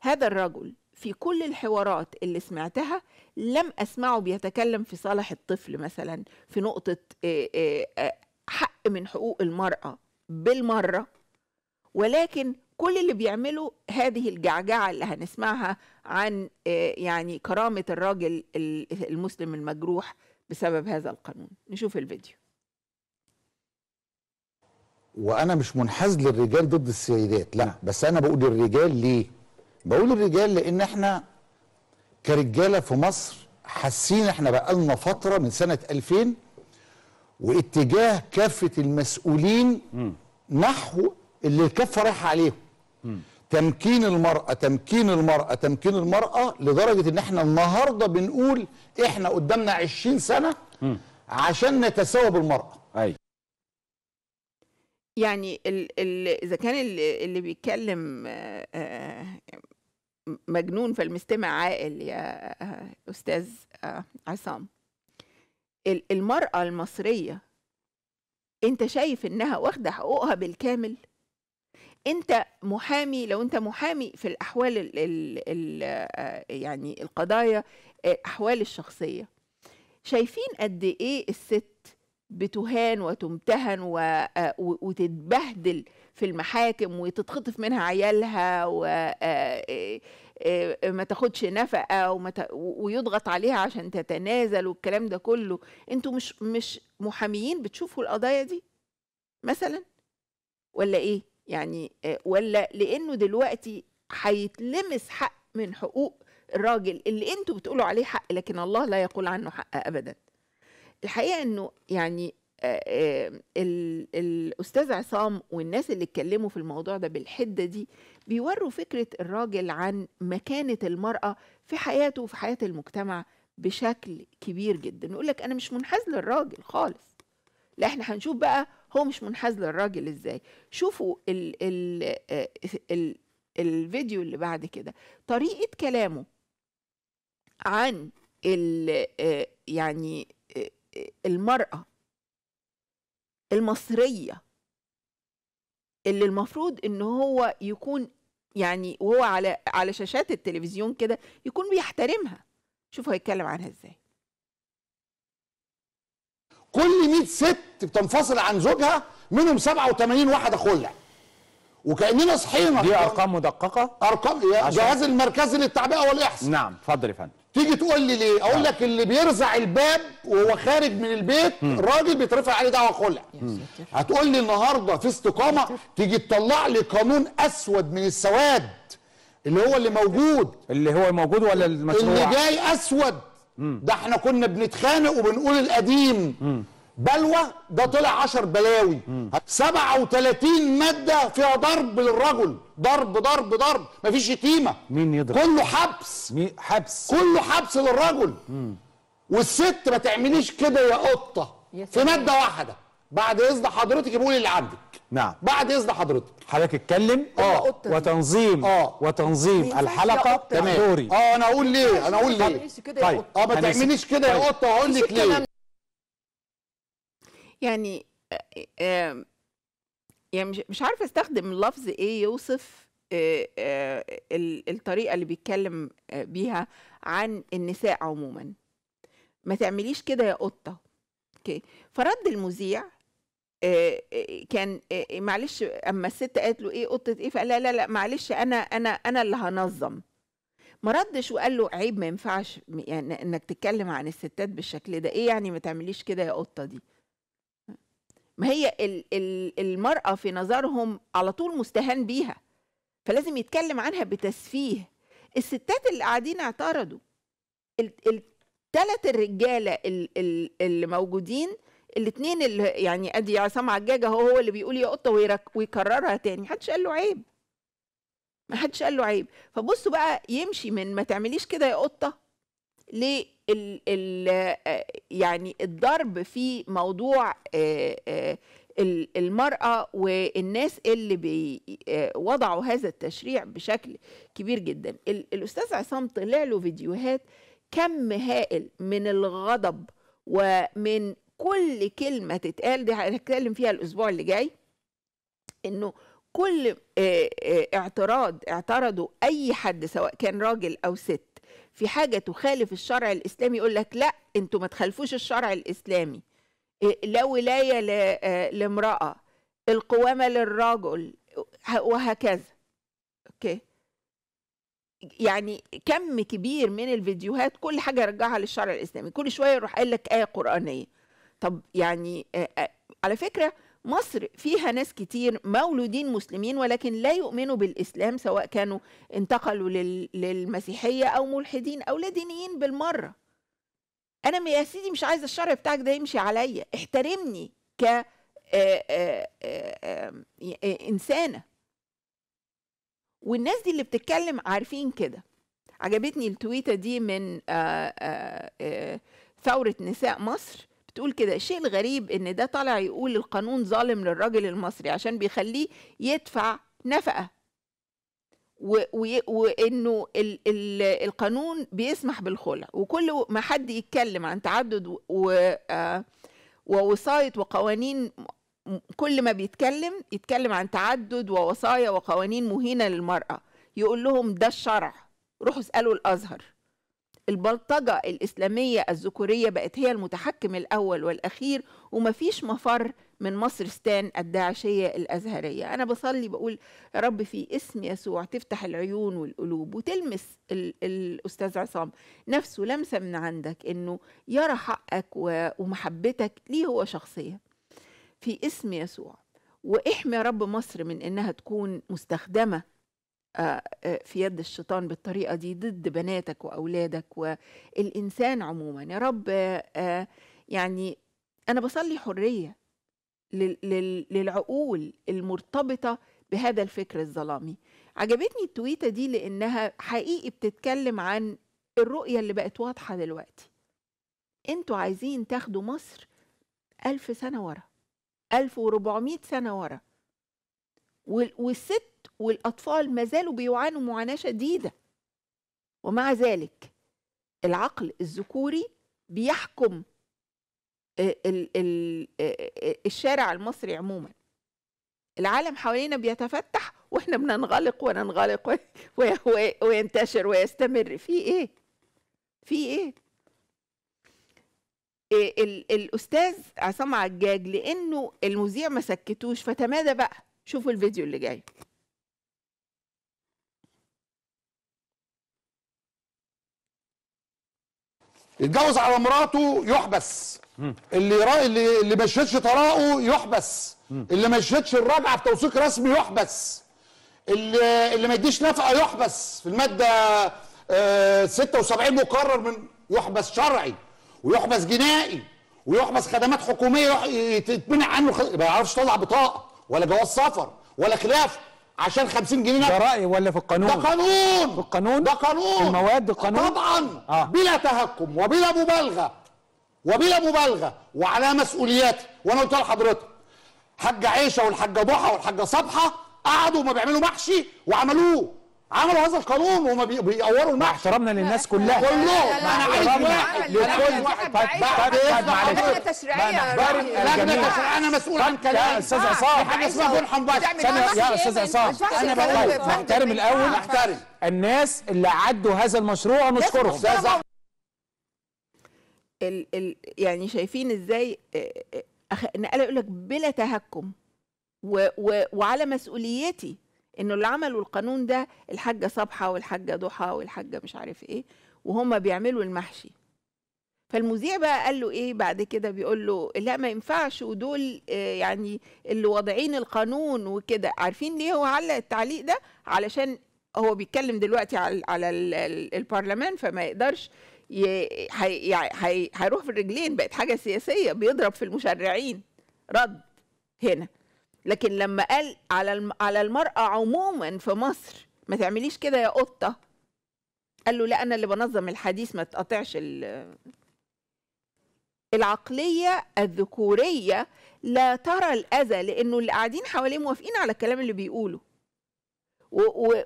هذا الرجل في كل الحوارات اللي سمعتها لم اسمعه بيتكلم في صالح الطفل مثلا في نقطه حق من حقوق المراه بالمره ولكن كل اللي بيعمله هذه الجعجعه اللي هنسمعها عن يعني كرامه الراجل المسلم المجروح بسبب هذا القانون نشوف الفيديو وانا مش منحاز للرجال ضد السيدات لا بس انا بقول الرجال ليه بقول الرجال لان احنا كرجاله في مصر حاسين احنا بقالنا فتره من سنه 2000 واتجاه كافه المسؤولين م. نحو اللي الكفه رايحه عليهم م. تمكين المرأة تمكين المرأة تمكين المرأة لدرجة ان احنا النهاردة بنقول احنا قدامنا 20 سنة م. عشان نتساوى بالمرأة أي. يعني اذا كان اللي, اللي بيتكلم آآ آه، آآ آه، مجنون فالمستمع عاقل يا آه، أستاذ آه، عصام المرأة المصرية أنت شايف إنها واخدة حقوقها بالكامل أنت محامي لو أنت محامي في الأحوال الـ الـ الـ آه، يعني القضايا الأحوال الشخصية شايفين قد إيه الست بتهان وتمتهن آه، وتتبهدل في المحاكم وتتخطف منها عيالها وما آه، آه، تاخدش نفقه ويضغط عليها عشان تتنازل والكلام ده كله انتوا مش مش محاميين بتشوفوا القضايا دي مثلا ولا ايه يعني ولا لانه دلوقتي هيتلمس حق من حقوق الراجل اللي انتوا بتقولوا عليه حق لكن الله لا يقول عنه حق ابدا الحقيقه انه يعني الاستاذ عصام والناس اللي اتكلموا في الموضوع ده بالحده دي بيوروا فكره الراجل عن مكانه المراه في حياته وفي حياه المجتمع بشكل كبير جدا يقول لك انا مش منحاز للراجل خالص لا احنا هنشوف بقى هو مش منحاز للراجل ازاي شوفوا الـ الـ الـ الفيديو اللي بعد كده طريقه كلامه عن ال يعني المرأة المصرية اللي المفروض ان هو يكون يعني وهو على على شاشات التلفزيون كده يكون بيحترمها شوفوا هيتكلم عنها ازاي كل 100 ست بتنفصل عن زوجها منهم 87 واحده خلع وكاننا صحينا دي ارقام مدققه ارقام جهاز المركزي للتعبئه والاحصاء نعم اتفضل يا فندم تيجي تقول لي ليه اقول نعم. لك اللي بيرزع الباب وهو خارج من البيت راجل بيترفع عليه دعوه خلع هتقول لي النهارده في استقامه تيجي تطلع لي قانون اسود من السواد اللي هو اللي موجود اللي هو موجود ولا المشروع اللي جاي اسود ده احنا كنا بنتخانق وبنقول القديم بلوى ده طلع 10 بلاوي 37 ماده فيها ضرب للرجل ضرب ضرب ضرب مفيش شتيمه مين يضرب كله حبس مين حبس كله حبس للرجل مم. والست ما تعمليش كده يا قطه في ماده واحده بعد اذن حضرتك بقول اللي عندك نعم بعد اذن حضرتك حضرتك اتكلم اه وتنظيم اه وتنظيم الحلقه تمام دوري اه انا اقول ليه انا اقول ليه طيب اه ما تعمليش كده يا طيب. قطه واقول آه، طيب. لك ليه يعني آه، آه، يعني مش عارفه استخدم لفظ ايه يوصف آه، الطريقه اللي بيتكلم بيها عن النساء عموما ما تعمليش كده يا قطه اوكي فرد المذيع كان معلش اما الست قالت له ايه قطه ايه فقال لا لا لا معلش انا انا انا اللي هنظم ما ردش وقال له عيب ما ينفعش يعني انك تتكلم عن الستات بالشكل ده ايه يعني ما تعمليش كده يا قطه دي ما هي المرأة في نظرهم على طول مستهان بيها فلازم يتكلم عنها بتسفيه الستات اللي قاعدين اعترضوا الثلاث الرجالة اللي موجودين الاثنين اللي يعني ادي عصام عجاجه هو هو اللي بيقول يا قطه ويكررها تاني محدش قال له عيب محدش قال له عيب فبصوا بقى يمشي من ما تعمليش كده يا قطه ليه ال ال آه، يعني الضرب في موضوع آه، آه، المرأة والناس اللي بي وضعوا هذا التشريع بشكل كبير جدا الأستاذ عصام طلع له فيديوهات كم هائل من الغضب ومن كل كلمة تتقال دي هنتكلم فيها الأسبوع اللي جاي إنه كل اعتراض اعترضوا أي حد سواء كان راجل أو ست في حاجه تخالف الشرع الاسلامي يقول لك لا انتوا ما تخالفوش الشرع الاسلامي إيه، لا ولايه آه، لامراه القوامه للرجل وهكذا اوكي يعني كم كبير من الفيديوهات كل حاجه يرجعها للشرع الاسلامي كل شويه يروح قال لك ايه قرانيه طب يعني آه، آه، على فكره مصر فيها ناس كتير مولودين مسلمين ولكن لا يؤمنوا بالإسلام سواء كانوا انتقلوا للمسيحية أو ملحدين أو لا دينيين بالمرة أنا يا سيدي مش عايزة الشرع بتاعك ده يمشي عليا احترمني كإنسانة آه، آه، آه، إنسانة والناس دي اللي بتتكلم عارفين كده عجبتني التويتة دي من ثورة نساء مصر بتقول كده الشيء الغريب ان ده طالع يقول القانون ظالم للراجل المصري عشان بيخليه يدفع نفقه وانه ال ال القانون بيسمح بالخلع وكل ما حد يتكلم عن تعدد آه، ووصايه وقوانين كل ما بيتكلم يتكلم عن تعدد ووصايا وقوانين مهينه للمراه يقول لهم ده الشرع روحوا اسالوا الازهر البلطجة الإسلامية الذكورية بقت هي المتحكم الأول والأخير ومفيش مفر من مصرستان الداعشية الأزهرية أنا بصلي بقول يا رب في اسم يسوع تفتح العيون والقلوب وتلمس ال الأستاذ عصام نفسه لمسة من عندك إنه يرى حقك ومحبتك ليه هو شخصية في اسم يسوع واحمي يا رب مصر من إنها تكون مستخدمة آه، آه، في يد الشيطان بالطريقة دي ضد بناتك وأولادك والإنسان عموما يا رب آه، يعني أنا بصلي حرية للعقول المرتبطة بهذا الفكر الظلامي عجبتني التويتة دي لأنها حقيقي بتتكلم عن الرؤية اللي بقت واضحة دلوقتي انتوا عايزين تاخدوا مصر ألف سنة ورا ألف وربعمائة سنة ورا والست والأطفال ما زالوا بيعانوا معاناة شديدة ومع ذلك العقل الذكوري بيحكم آه، آه، آه، الشارع المصري عموما العالم حوالينا بيتفتح واحنا بننغلق وننغلق وينتشر ويستمر في ايه في ايه الاستاذ عصام عجاج لانه المذيع ما سكتوش فتمادى بقى شوفوا الفيديو اللي جاي يتجوز على مراته يحبس اللي را... اللي اللي ما شهدش طلاقه يحبس اللي ما شهدش الرجعه في توثيق رسمي يحبس اللي اللي ما يديش نفقه يحبس في الماده آه 76 مقرر من يحبس شرعي ويحبس جنائي ويحبس خدمات حكوميه يتمنع عنه خ... ما يعرفش يطلع بطاقه ولا جواز سفر ولا خلافه عشان 50 جنيه ده راي ولا في القانون ده قانون في القانون ده قانون المواد القانون طبعا آه. بلا تهكم وبلا مبالغه وبلا مبالغه وعلى مسؤولياتي وانا قلت لحضرتك حاجه عيشه والحاجه ضحى والحاجه صبحه قعدوا ما بيعملوا محشي وعملوه عملوا هذا القانون وما بيقوروا المحكمه احترامنا للناس كلها كلهم انا عايز واحد لكل واحد طب طب معلش تشريعيه انا مسؤول عن كلامي يا استاذ عصام حاجه اسمها جنحم بس يا استاذ عصام انا بقول نحترم الاول نحترم الناس اللي عدوا هذا المشروع نشكرهم ال ال يعني شايفين ازاي نقل يقول لك بلا تهكم و و وعلى مسؤوليتي انه اللي عملوا القانون ده الحاجه صبحه والحاجه ضحى والحاجه مش عارف ايه وهم بيعملوا المحشي فالمذيع بقى قال له ايه بعد كده بيقول له لا ما ينفعش ودول آه، يعني اللي واضعين القانون وكده عارفين ليه هو علق التعليق ده علشان هو بيتكلم دلوقتي على على البرلمان فما يقدرش يعني هيروح في الرجلين بقت حاجه سياسيه بيضرب في المشرعين رد هنا لكن لما قال على على المرأة عموما في مصر ما تعمليش كده يا قطة قال له لا أنا اللي بنظم الحديث ما تقطعش العقلية الذكورية لا ترى الأذى لأنه اللي قاعدين حواليه موافقين على الكلام اللي بيقوله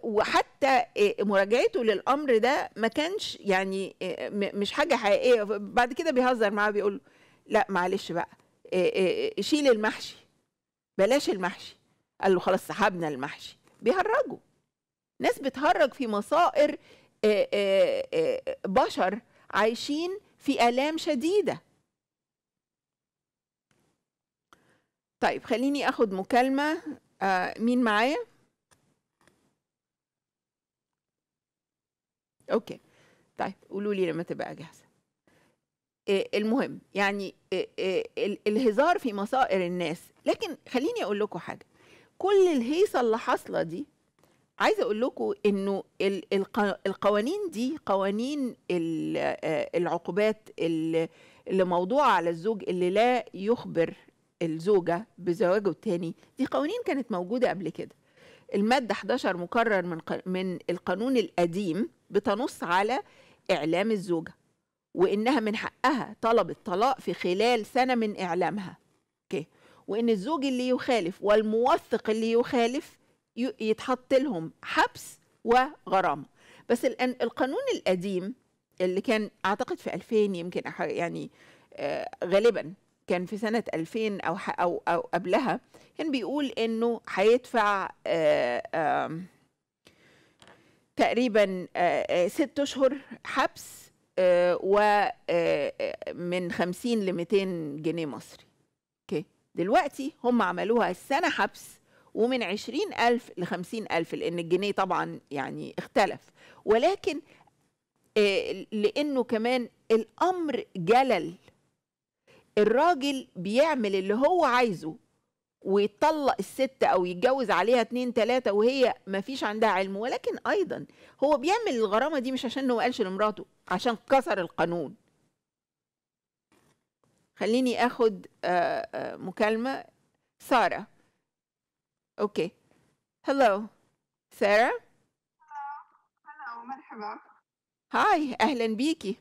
وحتى مراجعته للأمر ده ما كانش يعني مش حاجة حقيقية بعد كده بيهزر معاه بيقول لا معلش بقى شيل المحشي بلاش المحشي قال له خلاص سحبنا المحشي بيهرجوا ناس بتهرج في مصائر آه، آه، آه، بشر عايشين في آلام شديدة طيب خليني أخد مكالمة مين معايا؟ أوكي طيب قولوا لي لما تبقى جاهزة آه، المهم يعني آه، آه، الهزار في مصائر الناس لكن خليني اقول لكم حاجه كل الهيصه اللي حاصله دي عايزه اقول لكم انه القوانين دي قوانين العقوبات اللي موضوعه على الزوج اللي لا يخبر الزوجه بزواجه الثاني دي قوانين كانت موجوده قبل كده الماده 11 مكرر من من القانون القديم بتنص على اعلام الزوجه وإنها من حقها طلب الطلاق في خلال سنة من إعلامها أوكي وإن الزوج اللي يخالف والموثق اللي يخالف يتحط لهم حبس وغرامة بس القانون القديم اللي كان أعتقد في 2000 يمكن يعني آه، غالبا كان في سنة 2000 أو أو أو قبلها كان بيقول إنه هيدفع آه، تقريبا آه، ست أشهر حبس ومن 50 ل 200 جنيه مصري اوكي دلوقتي هم عملوها السنه حبس ومن 20000 ل 50000 لان الجنيه طبعا يعني اختلف ولكن آه، لانه كمان الامر جلل الراجل بيعمل اللي هو عايزه ويطلق الست او يتجوز عليها اتنين تلاتة وهي ما فيش عندها علم ولكن ايضا هو بيعمل الغرامة دي مش عشان انه قالش لمراته عشان كسر القانون خليني اخد آه، آه، مكالمة سارة اوكي هلو سارة هلو مرحبا هاي اهلا بيكي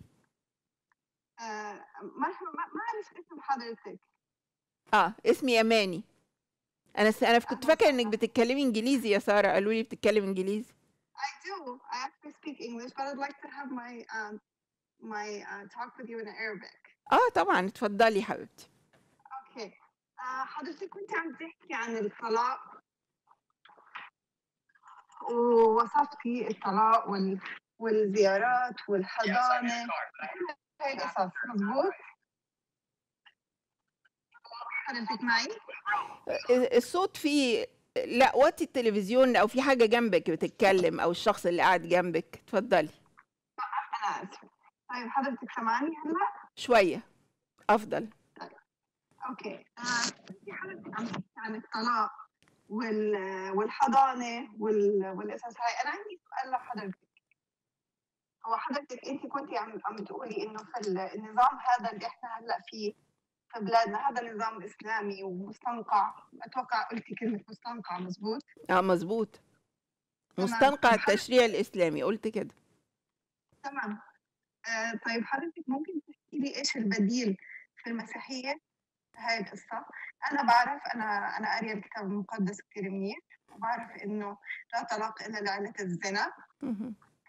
آه، مرحبا ما اعرف اسم حضرتك اه اسمي اماني انا س... انا كنت فاكره انك بتتكلمي انجليزي يا ساره قالوا لي بتتكلم انجليزي I do. I actually speak English, but I'd like to have my um, my uh, talk with you in Arabic. اه طبعا اتفضلي حبيبتي. اوكي. Okay. Uh, حضرتك كنت عم تحكي عن الطلاق ووصفتي الطلاق وال... والزيارات والحضانه هاي القصص مضبوط؟ حضرتك معي آه، الصوت فيه لا وطي التلفزيون او في حاجه جنبك بتتكلم او الشخص اللي قاعد جنبك اتفضلي انا اسفه طيب حضرتك سامعاني هلا شويه افضل طيب. اوكي آه، في حضرتك عم تحكي عن الطلاق والحضانه والقصص هاي انا عندي سؤال لحضرتك هو حضرتك انت كنت يعني عم عم انه في النظام هذا اللي احنا هلا فيه بلادنا هذا نظام اسلامي ومستنقع اتوقع قلتي كلمه مستنقع مزبوط اه مزبوط مستنقع التشريع الاسلامي قلت كده تمام آه طيب حضرتك ممكن تحكي لي ايش البديل في المسيحيه هاي القصة أنا بعرف أنا أنا قارية الكتاب المقدس كثير منيح وبعرف إنه لا طلاق إلا لعلة الزنا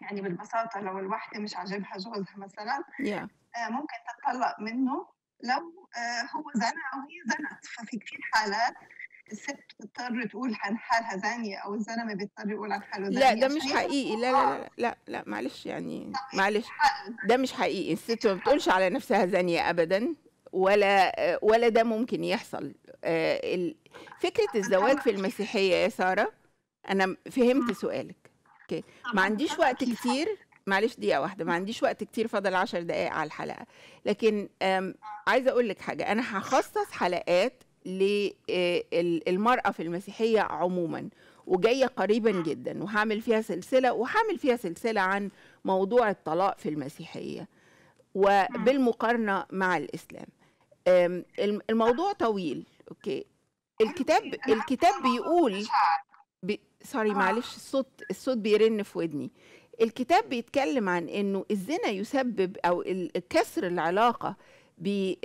يعني بالبساطة لو الوحدة مش عاجبها جوزها مثلا yeah. آه، ممكن تتطلق منه لو آه، هو زنى او هي زنت ففي كتير حالات الست بتضطر تقول عن حالها زانية أو الزلمة بيضطر يقول عن حاله زانية لا ده مش حقيقي لا لا لا لا, لا معلش يعني معلش ده مش حقيقي الست ما بتقولش على نفسها زانية أبدا ولا آه، ولا ده ممكن يحصل آه، فكرة الزواج في المسيحية يا سارة أنا فهمت سؤالك أوكي. ما عنديش وقت كتير معلش دقيقه واحده ما عنديش وقت كتير فاضل 10 دقائق على الحلقه لكن عايزه اقول لك حاجه انا هخصص حلقات للمراه آه، في المسيحيه عموما وجايه قريبا جدا وهعمل فيها سلسله وهعمل فيها سلسله عن موضوع الطلاق في المسيحيه وبالمقارنه مع الاسلام الموضوع طويل اوكي الكتاب الكتاب بيقول بي... سوري معلش الصوت الصوت بيرن في ودني الكتاب بيتكلم عن انه الزنا يسبب او كسر العلاقه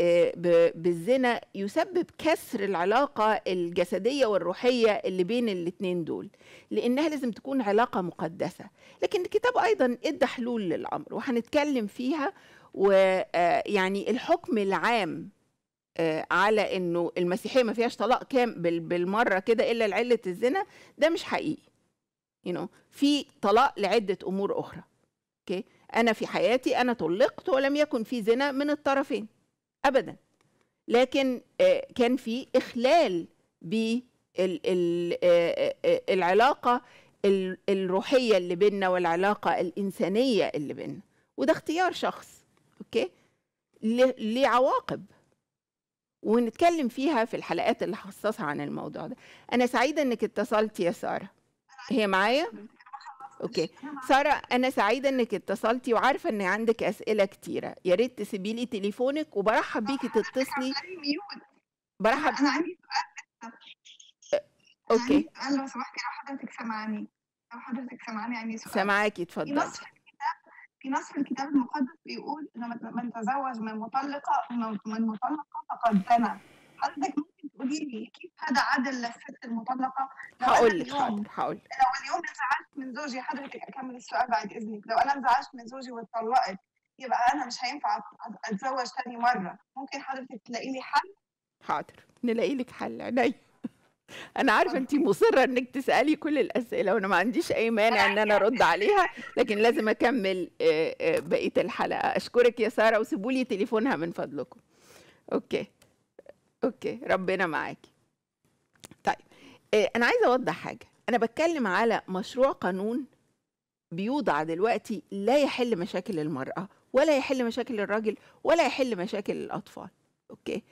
آه، بالزنا يسبب كسر العلاقة الجسدية والروحية اللي بين الاثنين دول لأنها لازم تكون علاقة مقدسة لكن الكتاب أيضا إدى حلول للأمر وهنتكلم فيها ويعني آه، الحكم العام آه، على انه المسيحيه ما فيهاش طلاق كام بالمره كده الا لعله الزنا ده مش حقيقي you know في طلاق لعده امور اخرى اوكي okay. انا في حياتي انا طلقت ولم يكن في زنا من الطرفين ابدا لكن آه، كان في اخلال بالعلاقه آه، آه، الروحيه اللي بيننا والعلاقه الانسانيه اللي بيننا وده اختيار شخص اوكي ليه عواقب ونتكلم فيها في الحلقات اللي هخصصها عن الموضوع ده انا سعيده انك اتصلت يا ساره هي معايا اوكي ساره انا سعيده انك اتصلتي وعارفه ان عندك اسئله كتيره يا ريت تسيبي لي تليفونك وبرحب بيكي تتصلي برحب انا عندي سؤال اوكي انا لو سمحتي لو حضرتك سامعاني لو حضرتك سامعاني عندي سؤال سامعاكي اتفضلي في نص الكتاب في نص الكتاب المقدس بيقول ان من تزوج من مطلقه من مطلقه فقد زنى حضرتك قولي لي كيف هذا عدل للست المطلقه؟ هقول لك هقول لو اليوم انزعجت من زوجي حضرتك اكمل السؤال بعد اذنك، لو انا انزعجت من زوجي واتطلقت يبقى انا مش هينفع اتزوج تاني مره، ممكن حضرتك تلاقي لي حل؟ حاضر نلاقي لك حل عينيا انا عارفه انت مصره انك تسالي كل الاسئله وانا ما عنديش اي مانع ان انا ارد عليها لكن لازم اكمل آه، آه، بقيه الحلقه اشكرك يا ساره وسيبوا لي تليفونها من فضلكم اوكي اوكي ربنا معاكي طيب إيه انا عايزه اوضح حاجه انا بتكلم على مشروع قانون بيوضع دلوقتي لا يحل مشاكل المراه ولا يحل مشاكل الراجل ولا يحل مشاكل الاطفال اوكي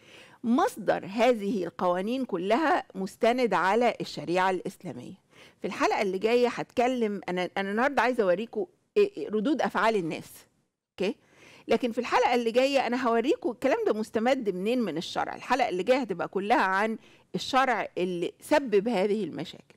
مصدر هذه القوانين كلها مستند على الشريعه الاسلاميه في الحلقه اللي جايه هتكلم انا انا النهارده عايزه اوريكم آه، آه، ردود افعال الناس اوكي لكن في الحلقه اللي جايه انا هوريكم الكلام ده مستمد منين من الشرع الحلقه اللي جايه هتبقى كلها عن الشرع اللي سبب هذه المشاكل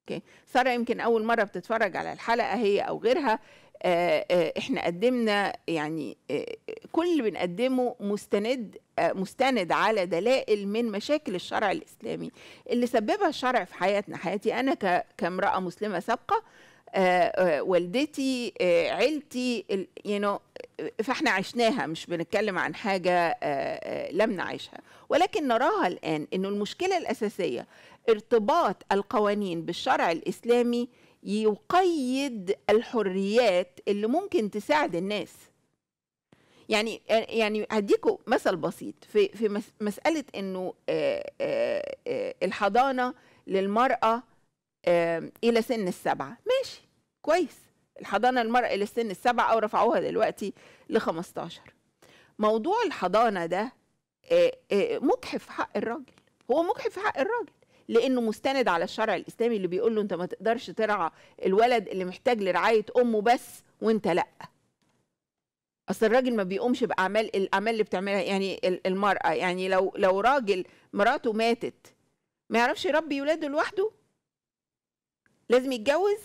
اوكي ساره يمكن اول مره بتتفرج على الحلقه هي او غيرها آه، آه، احنا قدمنا يعني آه، كل اللي بنقدمه مستند مستند على دلائل من مشاكل الشرع الاسلامي اللي سببها الشرع في حياتنا حياتي انا كامراه مسلمه سابقه آه، آه، والدتي آه، عيلتي يو فاحنا عشناها مش بنتكلم عن حاجه لم نعيشها ولكن نراها الان انه المشكله الاساسيه ارتباط القوانين بالشرع الاسلامي يقيد الحريات اللي ممكن تساعد الناس يعني يعني هديكوا مثل بسيط في في مساله انه الحضانه للمراه الى سن السبعه كويس الحضانه المرأة للسن السبع او رفعوها دلوقتي ل 15 موضوع الحضانه ده آه، آه، مجحف حق الراجل هو مجحف حق الراجل لانه مستند على الشرع الاسلامي اللي بيقول له انت ما تقدرش ترعى الولد اللي محتاج لرعايه امه بس وانت لا اصل الراجل ما بيقومش باعمال الاعمال اللي بتعملها يعني المراه يعني لو لو راجل مراته ماتت ما يعرفش يربي ولاده لوحده لازم يتجوز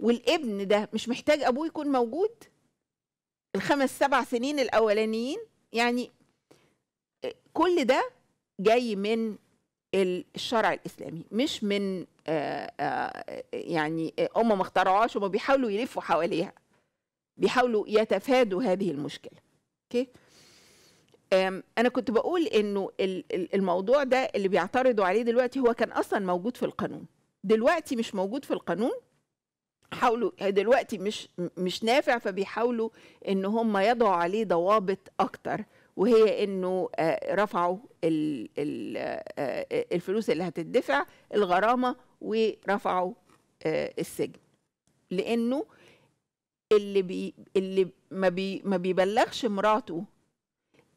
والابن ده مش محتاج ابوه يكون موجود الخمس سبع سنين الاولانيين يعني آه، كل ده جاي من الشرع الاسلامي مش من آآ آه، آآ آه، يعني هم ما اخترعوهاش هم بيحاولوا يلفوا حواليها بيحاولوا يتفادوا هذه المشكله اوكي انا كنت بقول انه الموضوع ده اللي بيعترضوا عليه دلوقتي هو كان اصلا موجود في القانون دلوقتي مش موجود في القانون حاولوا دلوقتي مش مش نافع فبيحاولوا ان هم يضعوا عليه ضوابط اكتر وهي انه آه، رفعوا آه، آه، الفلوس اللي هتدفع الغرامه ورفعوا السجن لانه اللي بي اللي ما بي ما بيبلغش مراته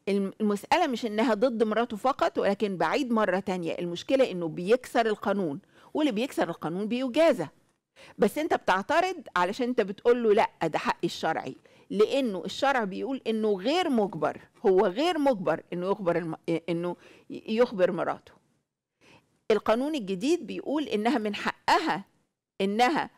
المسألة مش إنها ضد مراته فقط ولكن بعيد مرة تانية المشكلة إنه بيكسر القانون واللي بيكسر القانون بيجازى بس انت بتعترض علشان انت بتقول له لا ده حقي الشرعي لانه الشرع بيقول انه غير مجبر هو غير مجبر انه يخبر الم... انه يخبر مراته القانون الجديد بيقول انها من حقها انها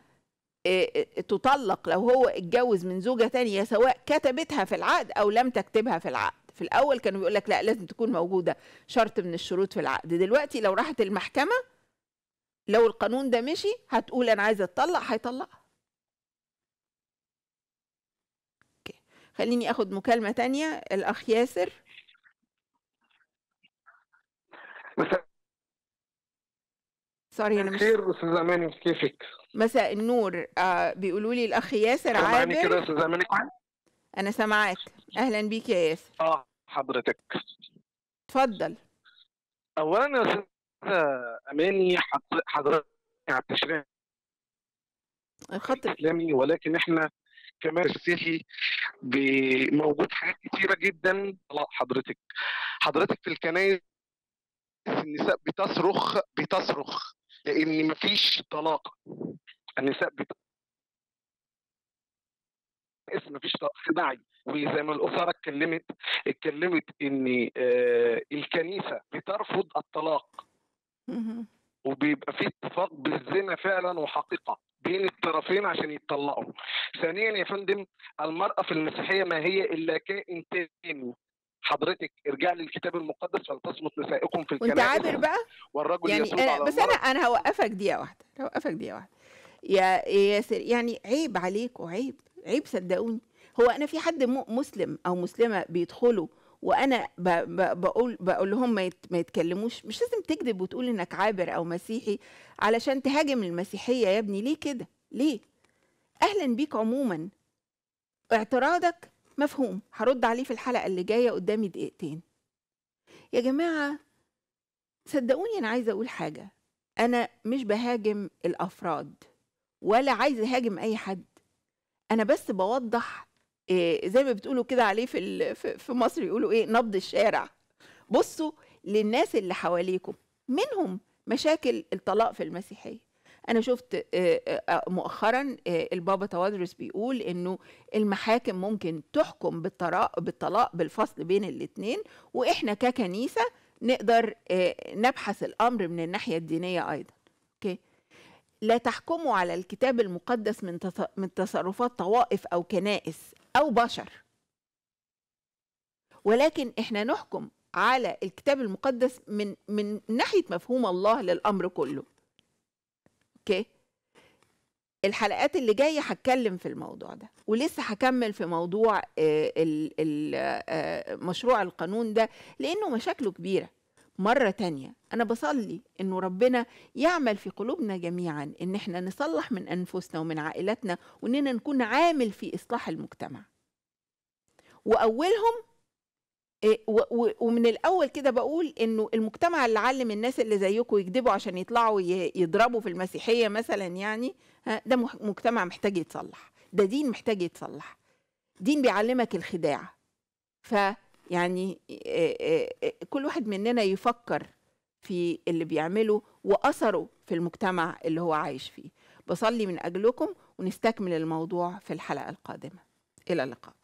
آه، آه، تطلق لو هو اتجوز من زوجة تانية سواء كتبتها في العقد أو لم تكتبها في العقد في الأول كانوا بيقول لك لا لازم تكون موجودة شرط من الشروط في العقد دلوقتي لو راحت المحكمة لو القانون ده مشي هتقول انا عايزه اتطلع هيطلقها اوكي خليني اخد مكالمه تانية الاخ ياسر مساء سوري انا مش استاذ اماني كيفك مساء النور آه بيقولوا لي الاخ ياسر عامر كده انا سامعاك اهلا بيك يا ياسر اه حضرتك اتفضل اولا يا استاذ اماني حضرتك على التشريع الخط الاسلامي ولكن احنا كمان سيحي موجود حاجات كتيره جدا حضرتك حضرتك في الكنائس النساء بتصرخ بتصرخ لان مفيش طلاق النساء بتصرخ اسم مفيش خداعي وزي ما الاسره اتكلمت اتكلمت ان آه، الكنيسه بترفض الطلاق وبيبقى في اتفاق بالزنا فعلا وحقيقه بين الطرفين عشان يتطلقوا. ثانيا يا فندم المراه في المسيحيه ما هي الا كائن تاني حضرتك ارجع للكتاب المقدس فلتصمت نسائكم في الكلام وانت عابر بقى والرجل يعني أنا على بس انا انا هوقفك دقيقه واحده هوقفك دقيقه واحده يا ياسر يعني عيب عليك وعيب عيب صدقوني هو انا في حد مسلم او مسلمه بيدخلوا وانا بقول بقول لهم ما يتكلموش مش لازم تكذب وتقول انك عابر او مسيحي علشان تهاجم المسيحيه يا ابني ليه كده ليه اهلا بيك عموما اعتراضك مفهوم هرد عليه في الحلقه اللي جايه قدامي دقيقتين يا جماعه صدقوني انا عايزه اقول حاجه انا مش بهاجم الافراد ولا عايزه اهاجم اي حد انا بس بوضح إيه زي ما بتقولوا كده عليه في في مصر يقولوا ايه نبض الشارع بصوا للناس اللي حواليكم منهم مشاكل الطلاق في المسيحيه انا شفت آه، آه، آه، مؤخرا البابا توادرس بيقول انه المحاكم ممكن تحكم بالطلاق بالطلاق بالفصل بين الاثنين واحنا ككنيسه نقدر نبحث الامر من الناحيه الدينيه ايضا اوكي لا تحكموا على الكتاب المقدس من من تصرفات طوائف او كنائس أو بشر ولكن احنا نحكم على الكتاب المقدس من من ناحيه مفهوم الله للامر كله اوكي الحلقات اللي جايه هتكلم في الموضوع ده ولسه هكمل في موضوع آه، آه، مشروع القانون ده لانه مشاكله كبيره مرة تانية أنا بصلي إنه ربنا يعمل في قلوبنا جميعا إن إحنا نصلح من أنفسنا ومن عائلاتنا وإننا نكون عامل في إصلاح المجتمع وأولهم إيه، ومن الأول كده بقول إنه المجتمع اللي علم الناس اللي زيكم يكذبوا عشان يطلعوا يضربوا في المسيحية مثلا يعني ده مجتمع محتاج يتصلح ده دين محتاج يتصلح دين بيعلمك الخداع ف يعني كل واحد مننا يفكر في اللي بيعمله واثره في المجتمع اللي هو عايش فيه بصلي من اجلكم ونستكمل الموضوع في الحلقه القادمه الى اللقاء